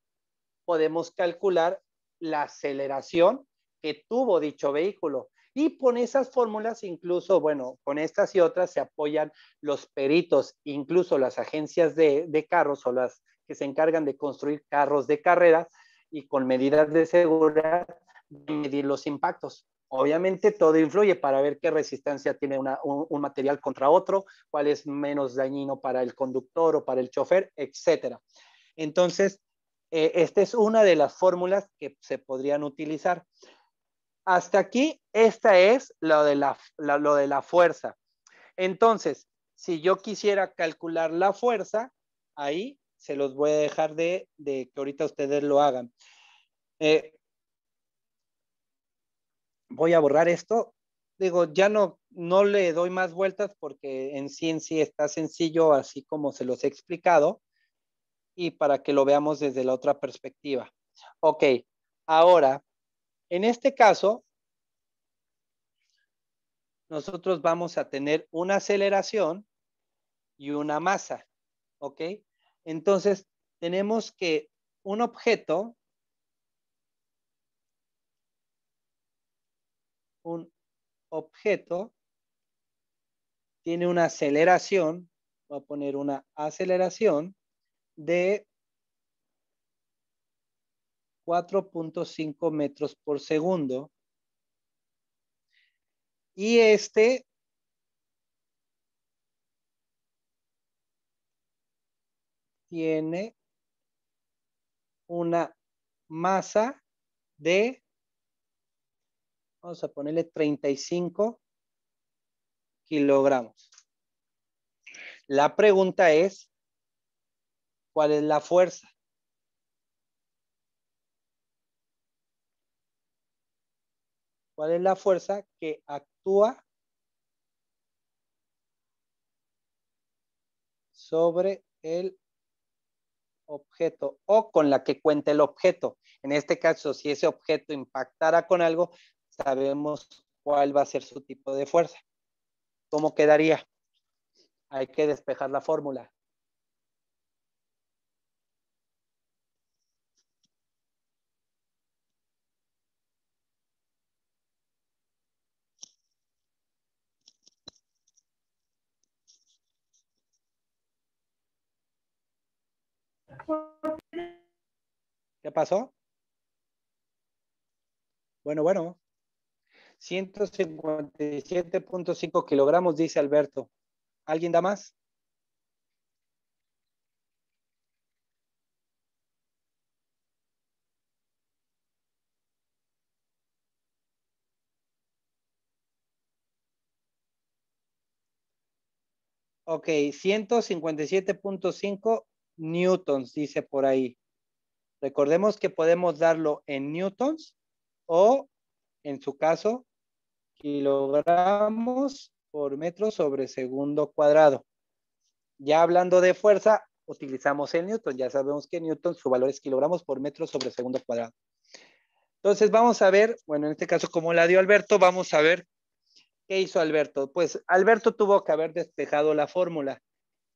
podemos calcular la aceleración que tuvo dicho vehículo. Y con esas fórmulas, incluso, bueno, con estas y otras se apoyan los peritos, incluso las agencias de, carros o las que se encargan de construir carros de carrera y con medidas de seguridad medir los impactos. Obviamente todo influye para ver qué resistencia tiene un, material contra otro, cuál es menos dañino para el conductor o para el chofer, etc. Entonces, eh, esta es una de las fórmulas que se podrían utilizar. Hasta aquí, esta es lo de la, lo de la fuerza. Entonces, si yo quisiera calcular la fuerza, ahí se los voy a dejar de, de que ahorita ustedes lo hagan. Eh, voy a borrar esto. Digo, ya no, no le doy más vueltas porque en sí en sí está sencillo, así como se los he explicado, y para que lo veamos desde la otra perspectiva. Ok, ahora, en este caso, nosotros vamos a tener una aceleración y una masa, ¿ok? Entonces, tenemos que un objeto un objeto tiene una aceleración, voy a poner una aceleración de 4.5 metros por segundo. Y este tiene una masa de vamos a ponerle 35 kilogramos. La pregunta es, ¿cuál es la fuerza? ¿Cuál es la fuerza que actúa sobre el objeto o con la que cuenta el objeto? En este caso, si ese objeto impactara con algo, sabemos cuál va a ser su tipo de fuerza. ¿Cómo quedaría? Hay que despejar la fórmula. ¿Qué pasó? Bueno, bueno. 157.5 kilogramos, dice Alberto. ¿Alguien da más? Ok, 157.5 newtons, dice por ahí. Recordemos que podemos darlo en newtons o, en su caso, kilogramos por metro sobre segundo cuadrado. Ya hablando de fuerza, utilizamos el Newton. Ya sabemos que Newton, su valor es kilogramos por metro sobre segundo cuadrado. Entonces vamos a ver, bueno, en este caso como la dio Alberto, vamos a ver qué hizo Alberto. Pues Alberto tuvo que haber despejado la fórmula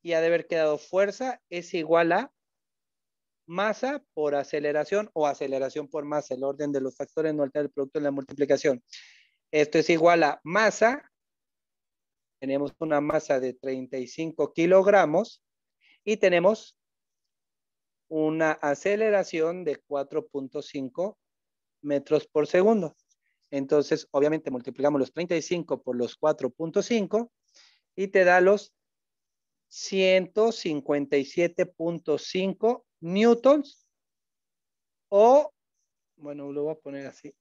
y ha de haber quedado fuerza es igual a masa por aceleración o aceleración por masa, el orden de los factores no altera el producto en la multiplicación. Esto es igual a masa. Tenemos una masa de 35 kilogramos y tenemos una aceleración de 4.5 metros por segundo. Entonces, obviamente, multiplicamos los 35 por los 4.5 y te da los 157.5 newtons o, bueno, lo voy a poner así,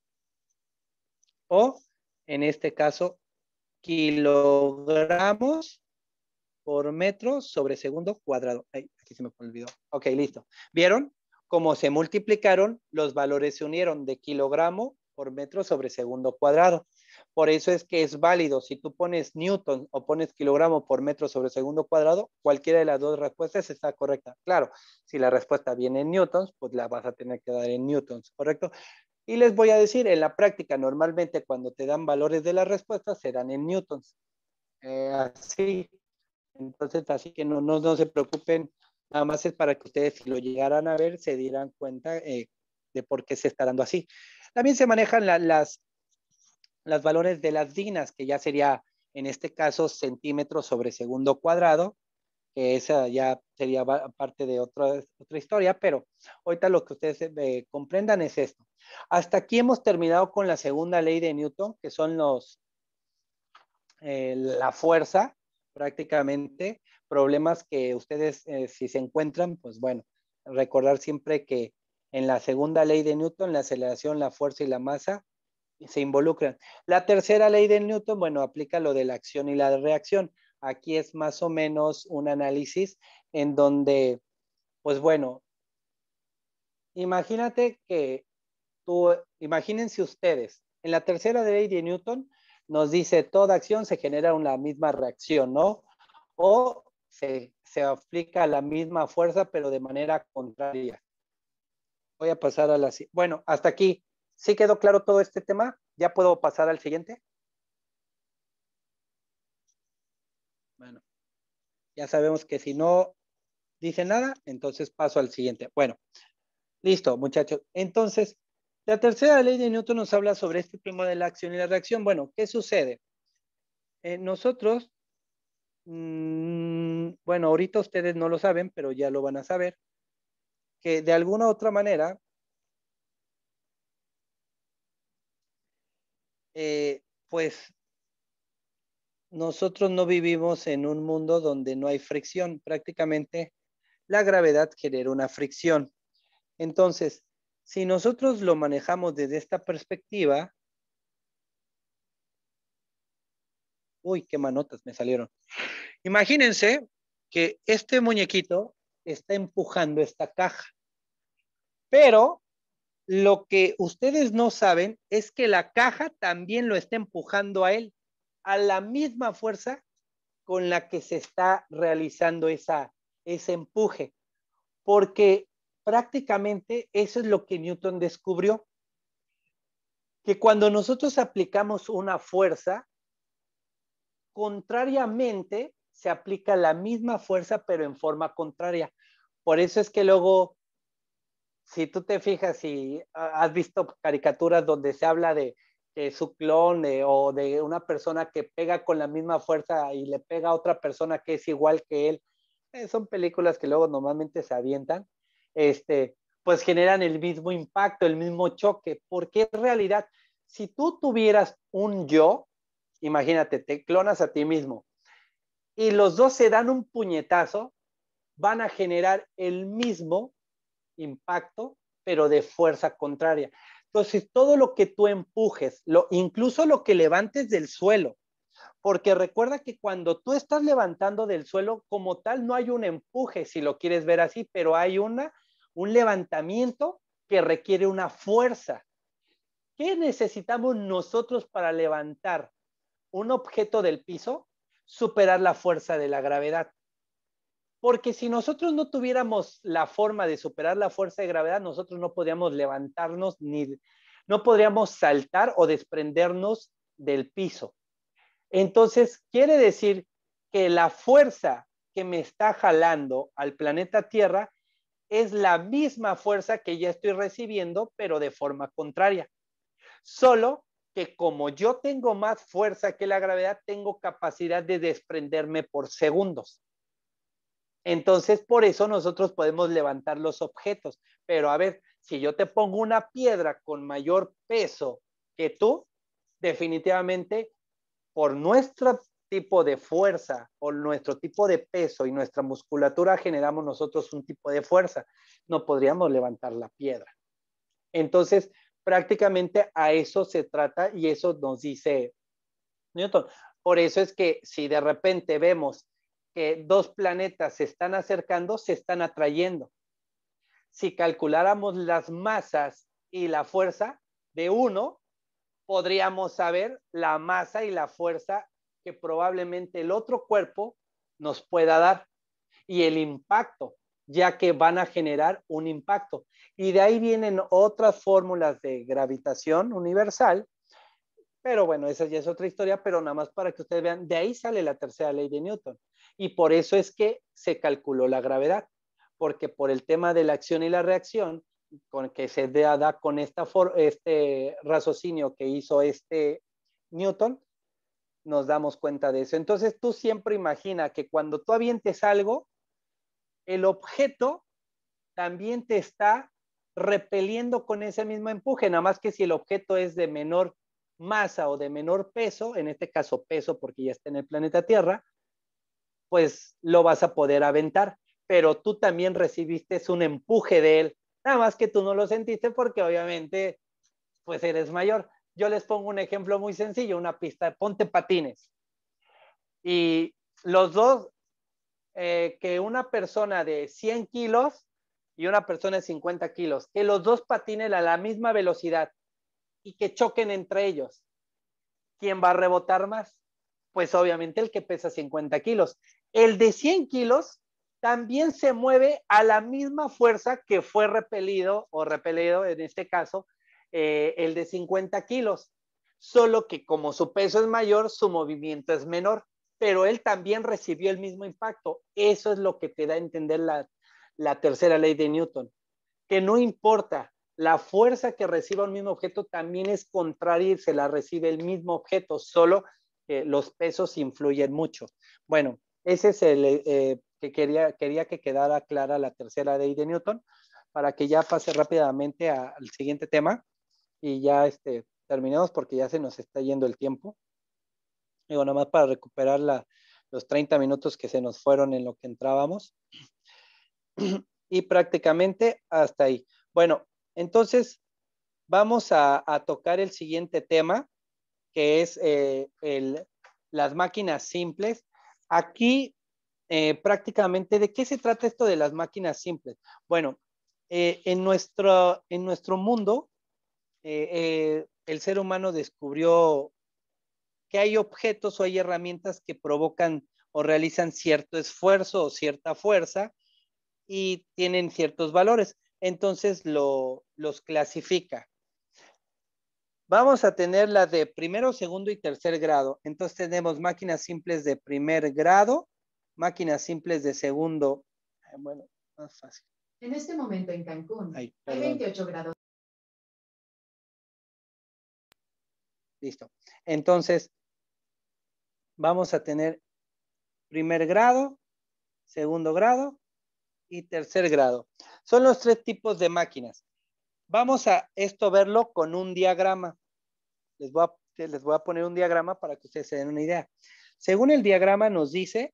o en este caso, kilogramos por metro sobre segundo cuadrado. aquí se me olvidó. Ok, listo. ¿Vieron? cómo se multiplicaron, los valores se unieron de kilogramo por metro sobre segundo cuadrado. Por eso es que es válido. Si tú pones newton o pones kilogramo por metro sobre segundo cuadrado, cualquiera de las dos respuestas está correcta. Claro, si la respuesta viene en newtons, pues la vas a tener que dar en newtons, ¿correcto? Y les voy a decir, en la práctica normalmente cuando te dan valores de las respuestas serán en newtons. Eh, así, entonces así que no, no, se preocupen, nada más es para que ustedes si lo llegaran a ver se dieran cuenta eh, de por qué se está dando así. También se manejan las, las valores de las dinas, que ya sería en este caso centímetros sobre segundo cuadrado, que esa ya sería parte de otra, historia, pero ahorita lo que ustedes eh, comprendan es esto. Hasta aquí hemos terminado con la segunda ley de Newton, que son los, eh, la fuerza, prácticamente, problemas que ustedes, eh, si se encuentran, pues bueno, recordar siempre que en la segunda ley de Newton, la aceleración, la fuerza y la masa se involucran. La tercera ley de Newton, bueno, aplica lo de la acción y la reacción. Aquí es más o menos un análisis en donde, pues bueno, imagínate que tú, imagínense ustedes, en la tercera de ley de Newton nos dice toda acción se genera una misma reacción, ¿no? O se, se aplica la misma fuerza, pero de manera contraria. Voy a pasar a la... Bueno, hasta aquí. ¿Sí quedó claro todo este tema? ¿Ya puedo pasar al siguiente? Ya sabemos que si no dice nada, entonces paso al siguiente. Bueno, listo, muchachos. Entonces, la tercera ley de Newton nos habla sobre este tema de la acción y la reacción. Bueno, ¿qué sucede? Eh, nosotros, mm, bueno, ahorita ustedes no lo saben, pero ya lo van a saber, que de alguna u otra manera, eh, pues nosotros no vivimos en un mundo donde no hay fricción. Prácticamente la gravedad genera una fricción. Entonces, si nosotros lo manejamos desde esta perspectiva, uy, qué manotas me salieron. Imagínense que este muñequito está empujando esta caja, pero lo que ustedes no saben es que la caja también lo está empujando a él a la misma fuerza con la que se está realizando esa, ese empuje, porque prácticamente eso es lo que Newton descubrió, que cuando nosotros aplicamos una fuerza, contrariamente se aplica la misma fuerza, pero en forma contraria. Por eso es que luego, si tú te fijas y has visto caricaturas donde se habla de eh, su clon, eh, o de una persona que pega con la misma fuerza y le pega a otra persona que es igual que él. Eh, son películas que luego normalmente se avientan, este, pues generan el mismo impacto, el mismo choque, porque en realidad, si tú tuvieras un yo, imagínate, te clonas a ti mismo y los dos se dan un puñetazo, van a generar el mismo impacto, pero de fuerza contraria. Entonces, todo lo que tú empujes, lo, incluso lo que levantes del suelo, porque recuerda que cuando tú estás levantando del suelo, como tal, no hay un empuje, si lo quieres ver así, pero hay una, un levantamiento que requiere una fuerza. ¿Qué necesitamos nosotros para levantar un objeto del piso? Superar la fuerza de la gravedad. Porque si nosotros no tuviéramos la forma de superar la fuerza de gravedad, nosotros no podríamos levantarnos ni no podríamos saltar o desprendernos del piso. Entonces, quiere decir que la fuerza que me está jalando al planeta Tierra es la misma fuerza que ya estoy recibiendo, pero de forma contraria. Solo que como yo tengo más fuerza que la gravedad, tengo capacidad de desprenderme por segundos. Entonces, por eso nosotros podemos levantar los objetos. Pero a ver, si yo te pongo una piedra con mayor peso que tú, definitivamente, por nuestro tipo de fuerza, o nuestro tipo de peso y nuestra musculatura, generamos nosotros un tipo de fuerza. No podríamos levantar la piedra. Entonces, prácticamente a eso se trata y eso nos dice Newton. Por eso es que si de repente vemos que dos planetas se están acercando, se están atrayendo. Si calculáramos las masas y la fuerza de uno, podríamos saber la masa y la fuerza que probablemente el otro cuerpo nos pueda dar y el impacto, ya que van a generar un impacto. Y de ahí vienen otras fórmulas de gravitación universal, pero bueno, esa ya es otra historia, pero nada más para que ustedes vean, de ahí sale la tercera ley de Newton. Y por eso es que se calculó la gravedad, porque por el tema de la acción y la reacción, con que se da, con este raciocinio que hizo este Newton, nos damos cuenta de eso. Entonces tú siempre imagina que cuando tú avientes algo, el objeto también te está repeliendo con ese mismo empuje, nada más que si el objeto es de menor masa o de menor peso, en este caso peso porque ya está en el planeta Tierra, pues lo vas a poder aventar, pero tú también recibiste un empuje de él, nada más que tú no lo sentiste porque obviamente pues eres mayor. Yo les pongo un ejemplo muy sencillo, una pista de ponte patines. Y los dos, eh, que una persona de 100 kilos y una persona de 50 kilos, que los dos patinen a la misma velocidad y que choquen entre ellos. ¿Quién va a rebotar más? pues obviamente el que pesa 50 kilos. El de 100 kilos también se mueve a la misma fuerza que fue repelido o repelido en este caso eh, el de 50 kilos, solo que como su peso es mayor, su movimiento es menor, pero él también recibió el mismo impacto. Eso es lo que te da a entender la, la tercera ley de Newton, que no importa, la fuerza que reciba un mismo objeto también es contraria y se la recibe el mismo objeto, solo eh, los pesos influyen mucho. Bueno, ese es el eh, eh, que quería, quería que quedara clara la tercera ley de Newton para que ya pase rápidamente al siguiente tema y ya este, terminemos porque ya se nos está yendo el tiempo. Digo, nada para recuperar los 30 minutos que se nos fueron en lo que entrábamos. Y prácticamente hasta ahí. Bueno, entonces vamos a tocar el siguiente tema que es eh, las máquinas simples. Aquí eh, prácticamente, ¿de qué se trata esto de las máquinas simples? Bueno, eh, en, nuestro, en nuestro mundo, el ser humano descubrió que hay objetos o hay herramientas que provocan o realizan cierto esfuerzo o cierta fuerza y tienen ciertos valores. Entonces los clasifica. Vamos a tener la de primero, segundo y tercer grado. Entonces tenemos máquinas simples de primer grado, máquinas simples de segundo. Bueno, más fácil. En este momento en Cancún hay 28 grados. Listo. Entonces, vamos a tener primer grado, segundo grado y tercer grado. Son los tres tipos de máquinas. Vamos a esto verlo con un diagrama. Les voy, a, les voy a poner un diagrama para que ustedes se den una idea. Según el diagrama nos dice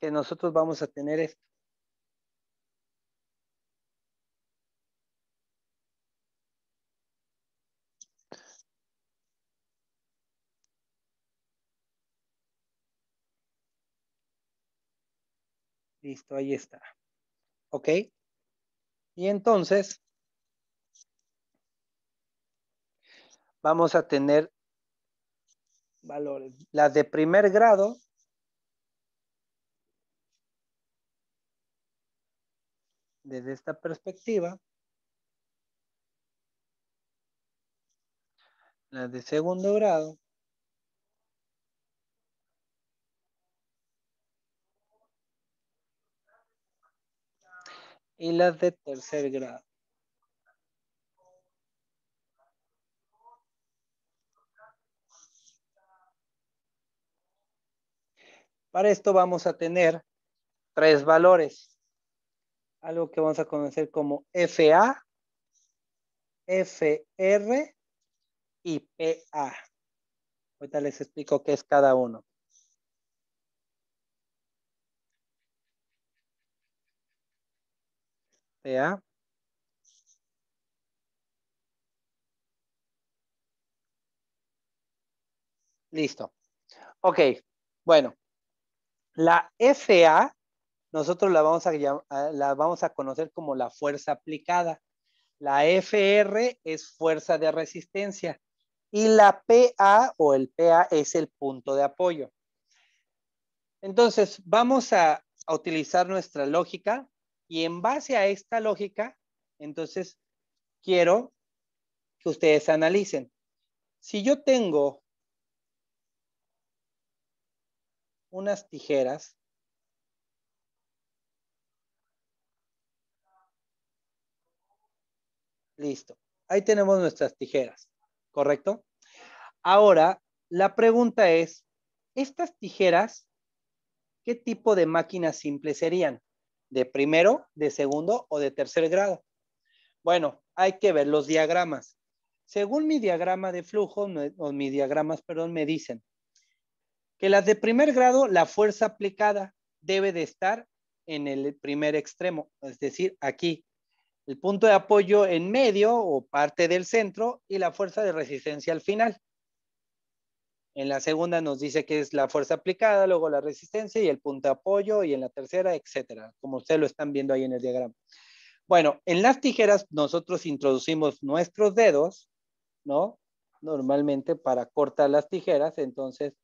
que nosotros vamos a tener esto. Listo, ahí está. ¿Ok? Y entonces, vamos a tener valores. Las de primer grado desde esta perspectiva. Las de segundo grado. y las de tercer grado. Para esto vamos a tener tres valores. Algo que vamos a conocer como FA, FR y PA. Ahorita les explico qué es cada uno. Listo. Ok, bueno, la FA nosotros la vamos, a, la vamos a conocer como la fuerza aplicada. La FR es fuerza de resistencia y la PA o el PA es el punto de apoyo. Entonces, vamos a utilizar nuestra lógica y en base a esta lógica, entonces quiero que ustedes analicen. Si yo tengo unas tijeras Listo. Ahí tenemos nuestras tijeras, ¿correcto? Ahora, la pregunta es, ¿estas tijeras qué tipo de máquinas simples serían? de primero, de segundo o de tercer grado. Bueno, hay que ver los diagramas. Según mi diagrama de flujo, o mis diagramas, perdón, me dicen que las de primer grado, la fuerza aplicada debe de estar en el primer extremo, es decir, aquí. El punto de apoyo en medio o parte del centro y la fuerza de resistencia al final. En la segunda nos dice que es la fuerza aplicada, luego la resistencia y el punto de apoyo y en la tercera, etcétera, como ustedes lo están viendo ahí en el diagrama. Bueno, en las tijeras nosotros introducimos nuestros dedos, ¿no? Normalmente para cortar las tijeras, entonces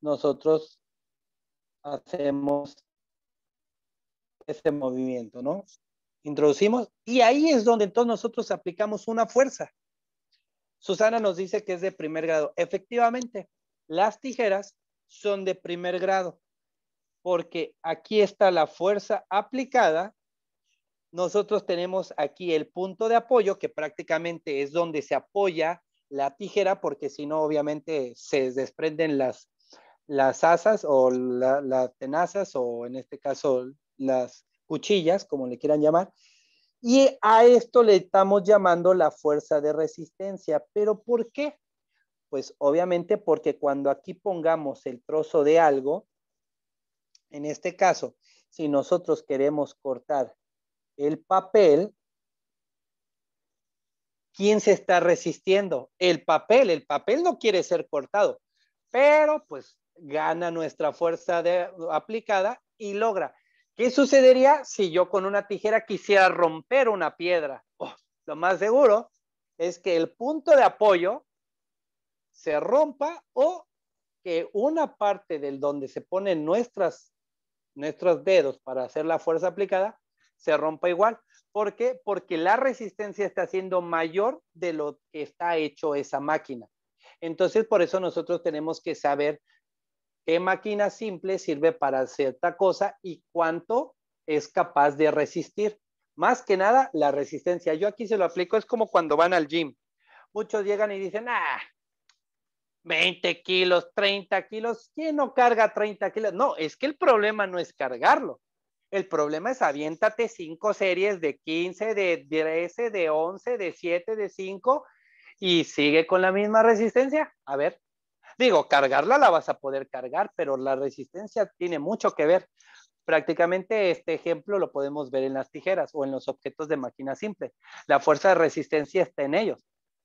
nosotros hacemos este movimiento, ¿no? Introducimos y ahí es donde entonces nosotros aplicamos una fuerza. Susana nos dice que es de primer grado. Efectivamente, las tijeras son de primer grado, porque aquí está la fuerza aplicada. Nosotros tenemos aquí el punto de apoyo, que prácticamente es donde se apoya la tijera, porque si no, obviamente se desprenden las, las asas o las tenazas, o en este caso las cuchillas, como le quieran llamar, y a esto le estamos llamando la fuerza de resistencia. ¿Pero por qué? Pues obviamente porque cuando aquí pongamos el trozo de algo, en este caso, si nosotros queremos cortar el papel, ¿quién se está resistiendo? El papel, el papel no quiere ser cortado, pero pues gana nuestra fuerza aplicada y logra. ¿Qué sucedería si yo con una tijera quisiera romper una piedra? Oh, lo más seguro es que el punto de apoyo se rompa o que una parte del donde se ponen nuestras, nuestros dedos para hacer la fuerza aplicada se rompa igual. ¿Por qué? Porque la resistencia está siendo mayor de lo que está hecho esa máquina. Entonces, por eso nosotros tenemos que saber qué máquina simple sirve para cierta cosa y cuánto es capaz de resistir. Más que nada, la resistencia. Yo aquí se lo aplico, es como cuando van al gym. Muchos llegan y dicen, ah, 20 kilos, 30 kilos, ¿quién no carga 30 kilos? No, es que el problema no es cargarlo. El problema es aviéntate cinco series de 15, de 13, de 11, de 7, de 5 y sigue con la misma resistencia. A ver, Digo, cargarla la vas a poder cargar, pero la resistencia tiene mucho que ver. Prácticamente este ejemplo lo podemos ver en las tijeras o en los objetos de máquina simple. La fuerza de resistencia está en ellos.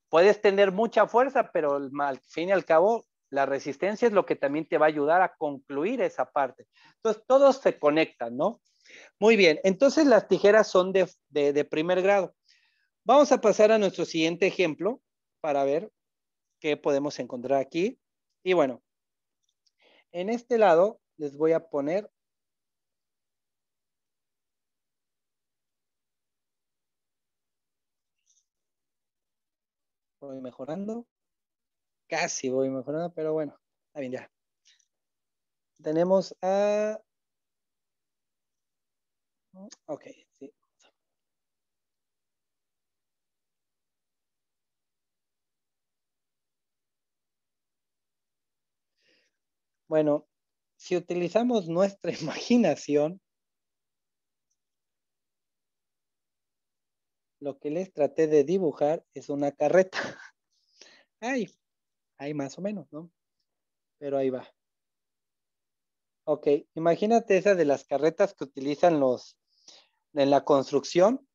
Puedes tener mucha fuerza, pero al fin y al cabo la resistencia es lo que también te va a ayudar a concluir esa parte. Entonces, todos se conectan, ¿no? Muy bien, entonces las tijeras son de, de, primer grado. Vamos a pasar a nuestro siguiente ejemplo para ver qué podemos encontrar aquí. Y bueno, en este lado les voy a poner voy mejorando. Casi voy mejorando, pero bueno, está bien ya. Tenemos a... Ok, Bueno, si utilizamos nuestra imaginación, lo que les traté de dibujar es una carreta. Ahí, ahí más o menos, ¿no? Pero ahí va. Ok, imagínate esa de las carretas que utilizan los en la construcción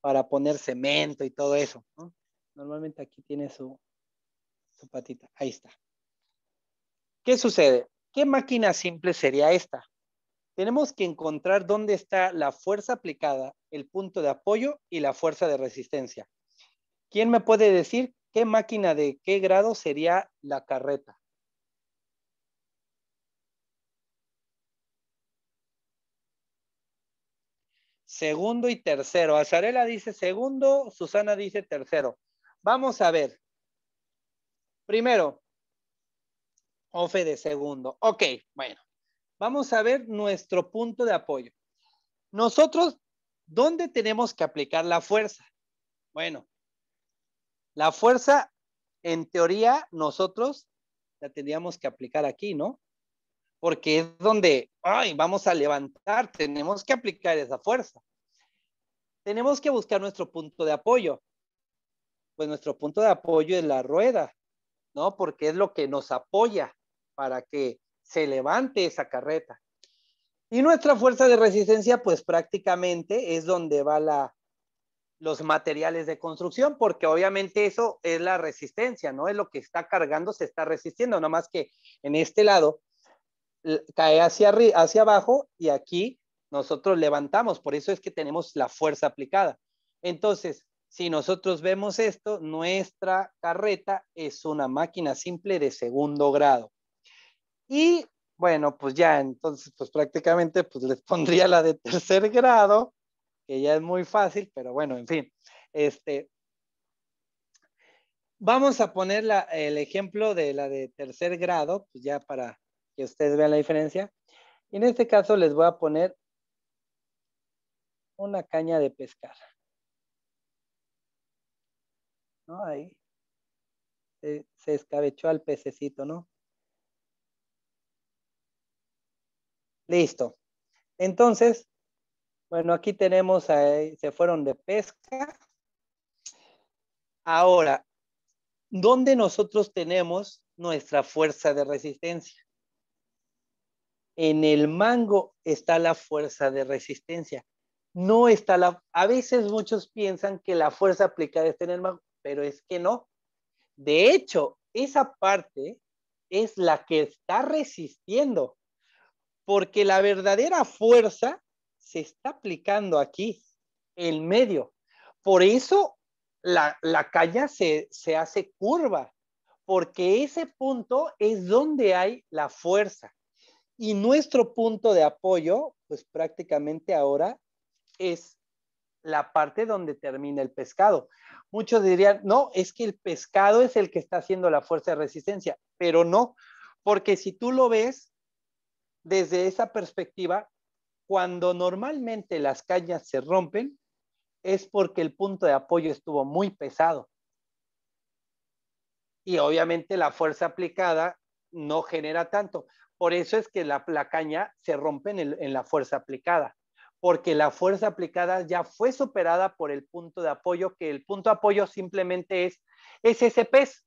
para poner cemento y todo eso. ¿no? Normalmente aquí tiene su, su patita. Ahí está. ¿Qué sucede? ¿Qué máquina simple sería esta? Tenemos que encontrar dónde está la fuerza aplicada, el punto de apoyo y la fuerza de resistencia. ¿Quién me puede decir qué máquina de qué grado sería la carreta? Segundo y tercero. Azarela dice segundo, Susana dice tercero. Vamos a ver. Primero, Ofe de segundo. Ok, bueno. Vamos a ver nuestro punto de apoyo. Nosotros, ¿dónde tenemos que aplicar la fuerza? Bueno, la fuerza, en teoría, nosotros la tendríamos que aplicar aquí, ¿no? Porque es donde, ay, vamos a levantar, tenemos que aplicar esa fuerza. Tenemos que buscar nuestro punto de apoyo. Pues nuestro punto de apoyo es la rueda, ¿no? Porque es lo que nos apoya para que se levante esa carreta. Y nuestra fuerza de resistencia, pues prácticamente es donde va la, los materiales de construcción, porque obviamente eso es la resistencia, ¿no? Es lo que está cargando, se está resistiendo, nada más que en este lado cae hacia, hacia abajo y aquí nosotros levantamos, por eso es que tenemos la fuerza aplicada. Entonces, si nosotros vemos esto, nuestra carreta es una máquina simple de segundo grado. Y bueno, pues ya, entonces, pues prácticamente, pues les pondría la de tercer grado, que ya es muy fácil, pero bueno, en fin. Este, vamos a poner la, el ejemplo de la de tercer grado, pues ya para que ustedes vean la diferencia. Y en este caso les voy a poner una caña de pescar. ¿No? Ahí se escabechó al pececito, ¿no? Listo. Entonces, bueno, aquí tenemos, se fueron de pesca. Ahora, ¿dónde nosotros tenemos nuestra fuerza de resistencia? En el mango está la fuerza de resistencia. No está la, a veces muchos piensan que la fuerza aplicada está en el mango, pero es que no. De hecho, esa parte es la que está resistiendo porque la verdadera fuerza se está aplicando aquí, en medio. Por eso la, la caña se hace curva, porque ese punto es donde hay la fuerza. Y nuestro punto de apoyo, pues prácticamente ahora es la parte donde termina el pescado. Muchos dirían, no, es que el pescado es el que está haciendo la fuerza de resistencia, pero no, porque si tú lo ves, desde esa perspectiva, cuando normalmente las cañas se rompen, es porque el punto de apoyo estuvo muy pesado. Y obviamente la fuerza aplicada no genera tanto. Por eso es que la, caña se rompe en, la fuerza aplicada, porque la fuerza aplicada ya fue superada por el punto de apoyo, que el punto de apoyo simplemente es, es ese pez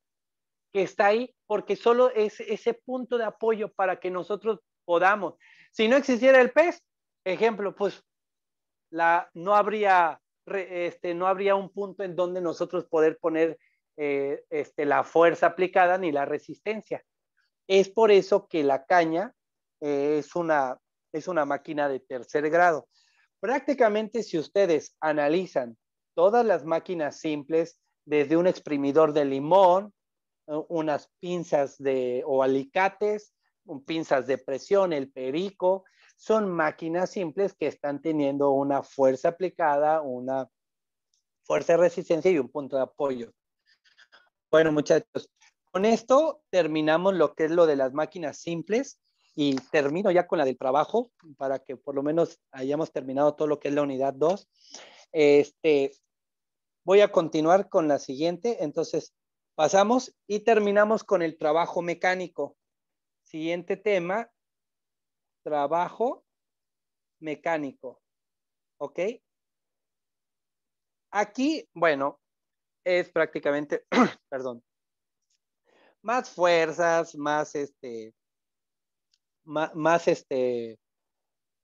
que está ahí, porque solo es ese punto de apoyo para que nosotros podamos. Si no existiera el pez, ejemplo, pues la, no, habría, este, no habría un punto en donde nosotros poder poner eh, este, la fuerza aplicada ni la resistencia. Es por eso que la caña eh, es, una, es una máquina de tercer grado. Prácticamente si ustedes analizan todas las máquinas simples, desde un exprimidor de limón, eh, unas pinzas de, o alicates, pinzas de presión, el perico, son máquinas simples que están teniendo una fuerza aplicada, una fuerza de resistencia y un punto de apoyo. Bueno, muchachos, con esto terminamos lo que es lo de las máquinas simples y termino ya con la del trabajo para que por lo menos hayamos terminado todo lo que es la unidad 2. Este, voy a continuar con la siguiente. Entonces, pasamos y terminamos con el trabajo mecánico. Siguiente tema, trabajo mecánico. ¿Ok? Aquí, bueno, es prácticamente, perdón, más fuerzas, más este, más, este,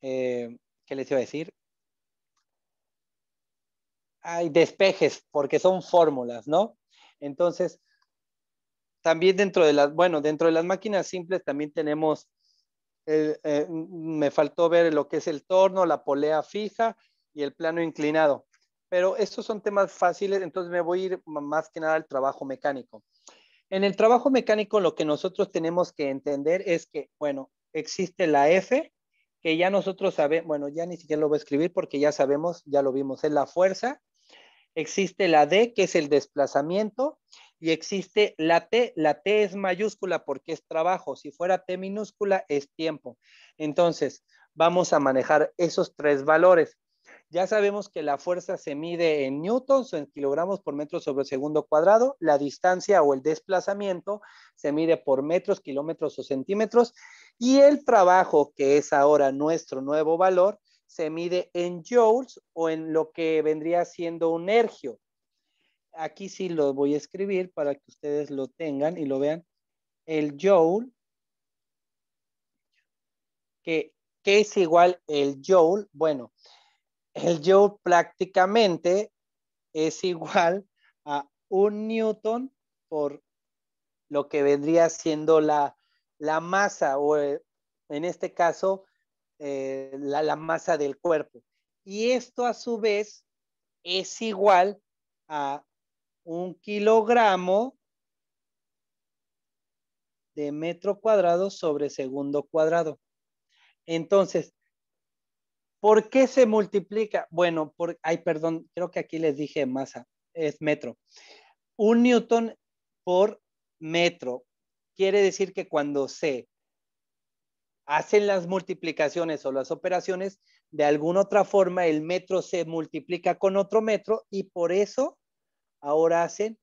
eh, ¿qué les iba a decir? Hay despejes, porque son fórmulas, ¿no? Entonces, también dentro de las, bueno, dentro de las máquinas simples también tenemos, eh, me faltó ver lo que es el torno, la polea fija y el plano inclinado. Pero estos son temas fáciles, entonces me voy a ir más que nada al trabajo mecánico. En el trabajo mecánico lo que nosotros tenemos que entender es que, bueno, existe la F, que ya nosotros sabemos, bueno, ya ni siquiera lo voy a escribir porque ya sabemos, ya lo vimos, es la fuerza. Existe la D, que es el desplazamiento, y existe la T. La T es mayúscula porque es trabajo. Si fuera T minúscula es tiempo. Entonces, vamos a manejar esos tres valores. Ya sabemos que la fuerza se mide en newtons o en kilogramos por metro sobre segundo cuadrado. La distancia o el desplazamiento se mide por metros, kilómetros o centímetros. Y el trabajo, que es ahora nuestro nuevo valor, se mide en joules o en lo que vendría siendo un ergio aquí sí lo voy a escribir para que ustedes lo tengan y lo vean. El joule, que, es igual el joule, bueno, el joule prácticamente es igual a un newton por lo que vendría siendo la, masa o eh, en este caso eh, la masa del cuerpo. Y esto a su vez es igual a un kilogramo de metro cuadrado sobre segundo cuadrado. Entonces, ¿por qué se multiplica? Bueno, por, ay, perdón, creo que aquí les dije masa, es metro. Un newton por metro. Quiere decir que cuando se hacen las multiplicaciones o las operaciones, de alguna otra forma el metro se multiplica con otro metro y por eso Ahora hacen,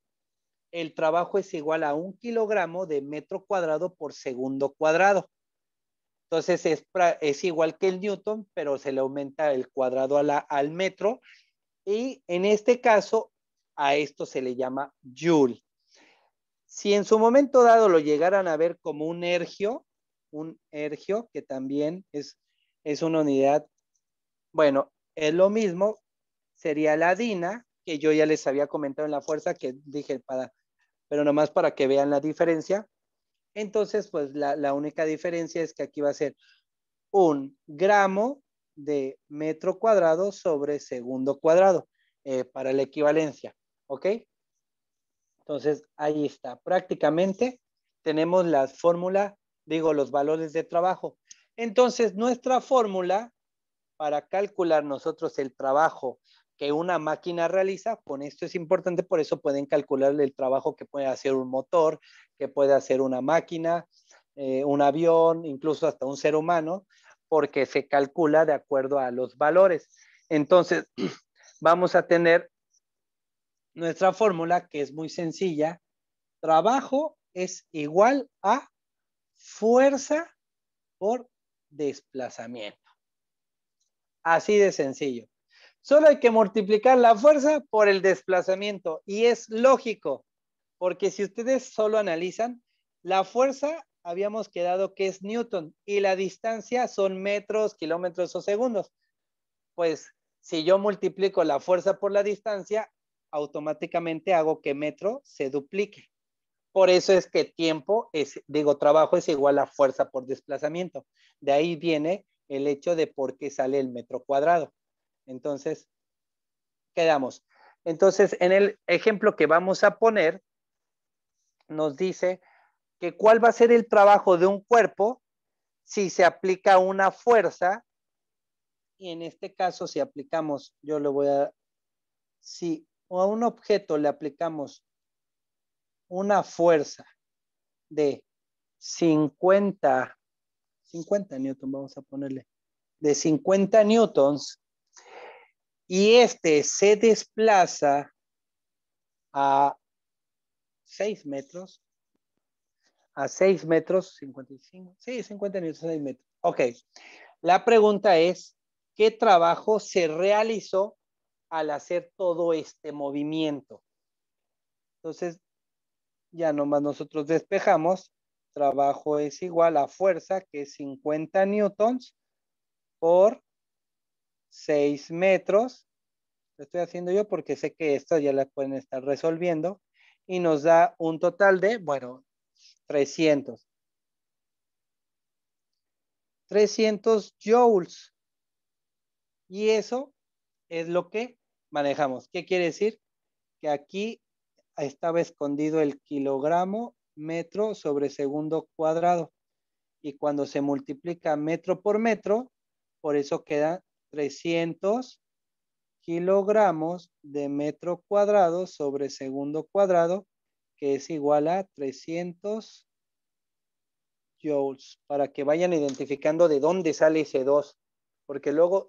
el trabajo es igual a un kilogramo de metro cuadrado por segundo cuadrado. Entonces es, igual que el Newton, pero se le aumenta el cuadrado al metro. Y en este caso, a esto se le llama Joule. Si en su momento dado lo llegaran a ver como un ergio, un ergio, que también es, es una unidad, bueno, es lo mismo, sería la DINA, que yo ya les había comentado en la fuerza, que dije, para, pero nomás para que vean la diferencia. Entonces, pues la, única diferencia es que aquí va a ser un gramo de metro cuadrado sobre segundo cuadrado eh, para la equivalencia, ¿ok? Entonces, ahí está. Prácticamente tenemos la fórmula, digo, los valores de trabajo. Entonces, nuestra fórmula para calcular nosotros el trabajo que una máquina realiza, con esto es importante, por eso pueden calcular el trabajo que puede hacer un motor, que puede hacer una máquina, eh, un avión, incluso hasta un ser humano, porque se calcula de acuerdo a los valores. Entonces, vamos a tener nuestra fórmula que es muy sencilla. Trabajo es igual a fuerza por desplazamiento. Así de sencillo. Solo hay que multiplicar la fuerza por el desplazamiento. Y es lógico, porque si ustedes solo analizan, la fuerza habíamos quedado que es Newton y la distancia son metros, kilómetros o segundos. Pues si yo multiplico la fuerza por la distancia, automáticamente hago que metro se duplique. Por eso es que tiempo es, digo, trabajo es igual a fuerza por desplazamiento. De ahí viene el hecho de por qué sale el metro cuadrado. Entonces, quedamos. Entonces, en el ejemplo que vamos a poner, nos dice que cuál va a ser el trabajo de un cuerpo si se aplica una fuerza. Y en este caso, si aplicamos, yo le voy a, si a un objeto le aplicamos una fuerza de 50, 50 newtons, vamos a ponerle, de 50 newtons, y este se desplaza a 6 metros, a 6 metros, 55, sí, 50 metros, 6 metros. Ok, la pregunta es, ¿qué trabajo se realizó al hacer todo este movimiento? Entonces, ya nomás nosotros despejamos, trabajo es igual a fuerza, que es 50 newtons, por 6 metros. Lo estoy haciendo yo porque sé que esto ya la pueden estar resolviendo. Y nos da un total de, bueno, 300. 300 joules. Y eso es lo que manejamos. ¿Qué quiere decir? Que aquí estaba escondido el kilogramo metro sobre segundo cuadrado. Y cuando se multiplica metro por metro, por eso queda 300 kilogramos de metro cuadrado sobre segundo cuadrado, que es igual a 300 joules, para que vayan identificando de dónde sale ese 2, porque luego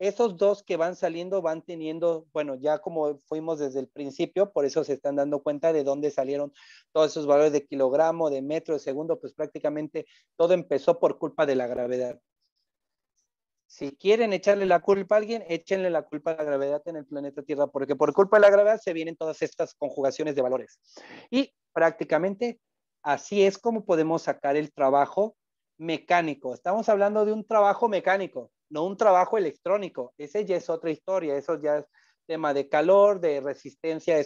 esos dos que van saliendo van teniendo, bueno, ya como fuimos desde el principio, por eso se están dando cuenta de dónde salieron todos esos valores de kilogramo, de metro, de segundo, pues prácticamente todo empezó por culpa de la gravedad si quieren echarle la culpa a alguien, échenle la culpa a la gravedad en el planeta Tierra, porque por culpa de la gravedad se vienen todas estas conjugaciones de valores. Y prácticamente así es como podemos sacar el trabajo mecánico. Estamos hablando de un trabajo mecánico, no un trabajo electrónico. Ese ya es otra historia, eso ya es tema de calor, de resistencia,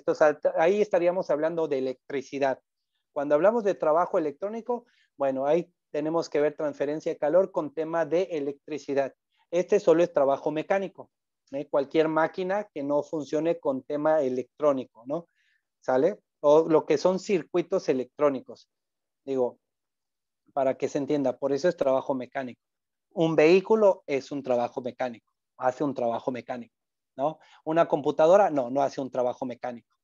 ahí estaríamos hablando de electricidad. Cuando hablamos de trabajo electrónico, bueno, ahí tenemos que ver transferencia de calor con tema de electricidad. Este solo es trabajo mecánico, cualquier máquina que no funcione con tema electrónico, ¿no? ¿Sale? O lo que son circuitos electrónicos. Digo, para que se entienda, por eso es trabajo mecánico. Un vehículo es un trabajo mecánico, hace un trabajo mecánico, ¿no? Una computadora, no, no hace un trabajo mecánico.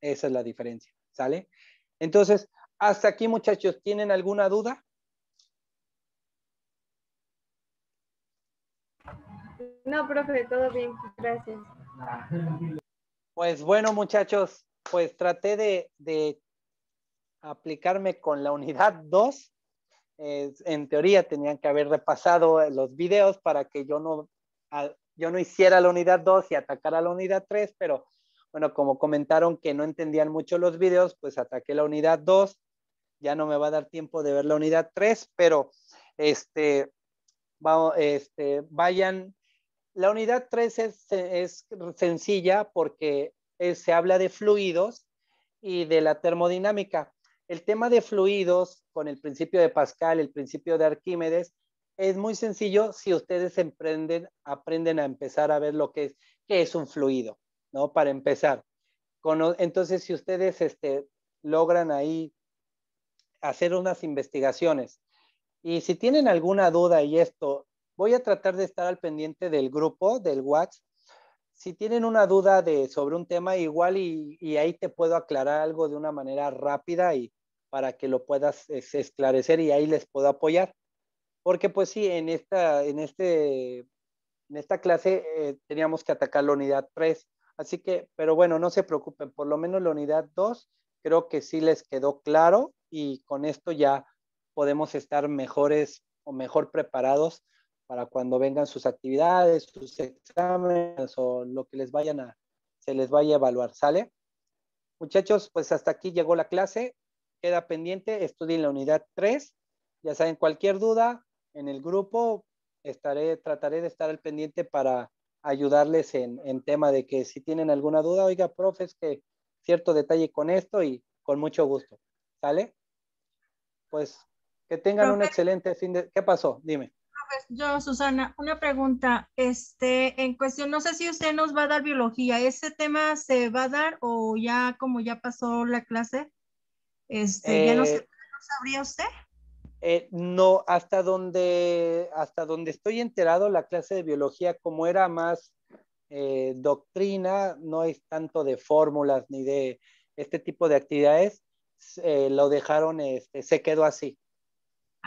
Esa es la diferencia, ¿sale? Entonces, hasta aquí, muchachos, ¿tienen alguna duda? No, profe, todo bien, gracias. Pues bueno, muchachos, pues traté de, aplicarme con la unidad 2. en teoría tenían que haber repasado los videos para que yo no, yo no hiciera la unidad 2 y atacara la unidad 3, pero bueno, como comentaron que no entendían mucho los videos, pues ataqué la unidad 2. Ya no me va a dar tiempo de ver la unidad 3, pero este, este, vayan la unidad 3 es, sencilla porque se habla de fluidos y de la termodinámica. El tema de fluidos con el principio de Pascal, el principio de Arquímedes, es muy sencillo si ustedes emprenden, aprenden a empezar a ver lo que es, qué es un fluido, ¿no? Para empezar. entonces, si ustedes este, logran ahí hacer unas investigaciones y si tienen alguna duda y esto Voy a tratar de estar al pendiente del grupo, del WhatsApp. Si tienen una duda de, sobre un tema, igual y, ahí te puedo aclarar algo de una manera rápida y para que lo puedas esclarecer y ahí les puedo apoyar. Porque pues sí, en esta, en este, en esta clase eh, teníamos que atacar la unidad 3. Así que, pero bueno, no se preocupen, por lo menos la unidad 2 creo que sí les quedó claro y con esto ya podemos estar mejores o mejor preparados para cuando vengan sus actividades, sus exámenes o lo que les vayan a, se les vaya a evaluar, ¿sale? Muchachos, pues hasta aquí llegó la clase, queda pendiente, estudien la unidad 3, ya saben, cualquier duda en el grupo, estaré, trataré de estar al pendiente para ayudarles en, tema de que si tienen alguna duda, oiga, profes, que cierto detalle con esto y con mucho gusto, ¿sale? Pues que tengan un excelente fin de... ¿Qué pasó? Dime. Pues, yo, Susana. Una pregunta, este, en cuestión, no sé si usted nos va a dar biología, ¿ese tema se va a dar o ya como ya pasó la clase? Este, ¿Ya no, eh, sabría usted? Eh, no, hasta donde, hasta donde estoy enterado, la clase de biología, como era más eh, doctrina, no es tanto de fórmulas ni de este tipo de actividades, lo dejaron, este, se quedó así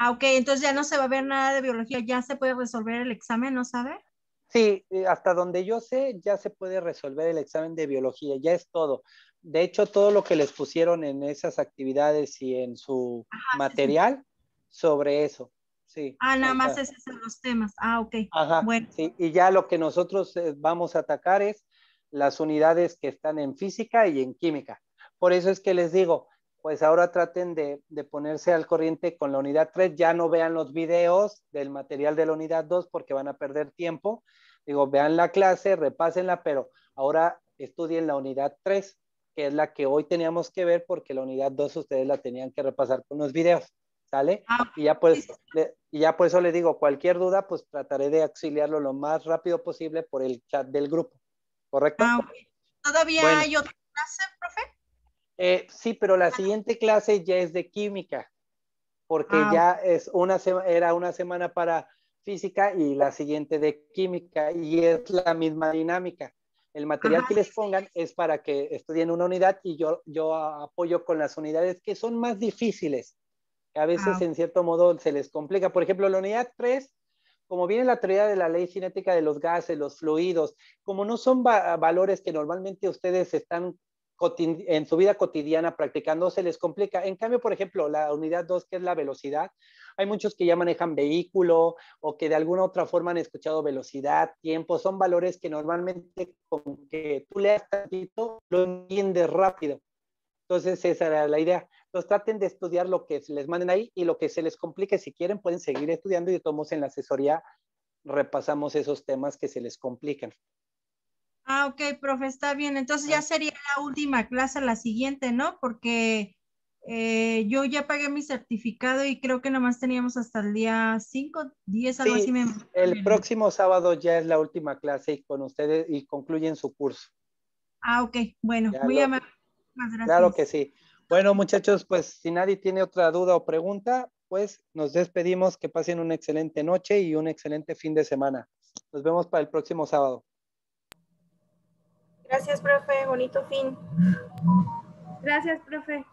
Ah, ok, entonces ya no se va a ver nada de biología, ya se puede resolver el examen, ¿no sabe? Sí, eh, hasta donde yo sé, ya se puede resolver el examen de biología, ya es todo. De hecho, todo lo que les pusieron en esas actividades y en su material sobre eso. Ah, nada más esos son los temas. Ah, ok. Bueno. Sí, y ya lo que nosotros eh, vamos a atacar es las unidades que están en física y en química. Por eso es que les digo, pues ahora traten de, ponerse al corriente con la unidad 3, ya no vean los videos del material de la unidad 2 porque van a perder tiempo. Digo, vean la clase, repásenla, pero ahora estudien la unidad 3, que es la que hoy teníamos que ver porque la unidad 2 ustedes la tenían que repasar con los videos, ¿sale? Ah, y ya pues, y ya por eso les digo, cualquier duda, pues trataré de auxiliarlo lo más rápido posible por el chat del grupo, ¿correcto? Ah, ¿Todavía hay otra clase, profe? Eh, sí, pero la siguiente clase ya es de química, porque ah, ya es una era una semana para física y la siguiente de química, y es la misma dinámica. El material que les pongan es para que estudien una unidad y yo, yo apoyo con las unidades que son más difíciles. que A veces, ah. en cierto modo, se les complica. Por ejemplo, la unidad 3, como viene la teoría de la ley cinética de los gases, los fluidos, como no son valores que normalmente ustedes están en su vida cotidiana practicando se les complica. En cambio, por ejemplo, la unidad 2, que es la velocidad, hay muchos que ya manejan vehículo o que de alguna otra forma han escuchado velocidad, tiempo, son valores que normalmente con que tú leas tantito lo entiendes rápido. Entonces, esa era la idea. Los traten de estudiar lo que les manden ahí y lo que se les complique, si quieren, pueden seguir estudiando y tomamos en la asesoría repasamos esos temas que se les complican. Ah, ok, profe, está bien. Entonces ya ah. sería la última clase, la siguiente, ¿no? Porque eh, yo ya pagué mi certificado y creo que nomás teníamos hasta el día 5, 10, algo así. El próximo sábado ya es la última clase y con ustedes y concluyen su curso. Ah, ok, bueno, muy Gracias. Claro que sí. Bueno, muchachos, pues si nadie tiene otra duda o pregunta, pues nos despedimos. Que pasen una excelente noche y un excelente fin de semana. Nos vemos para el próximo sábado. Gracias, profe. Bonito fin. Gracias, profe.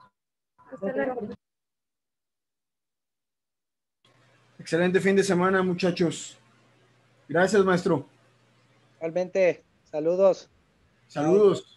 Excelente fin de semana, muchachos. Gracias, maestro. Realmente, saludos. Saludos.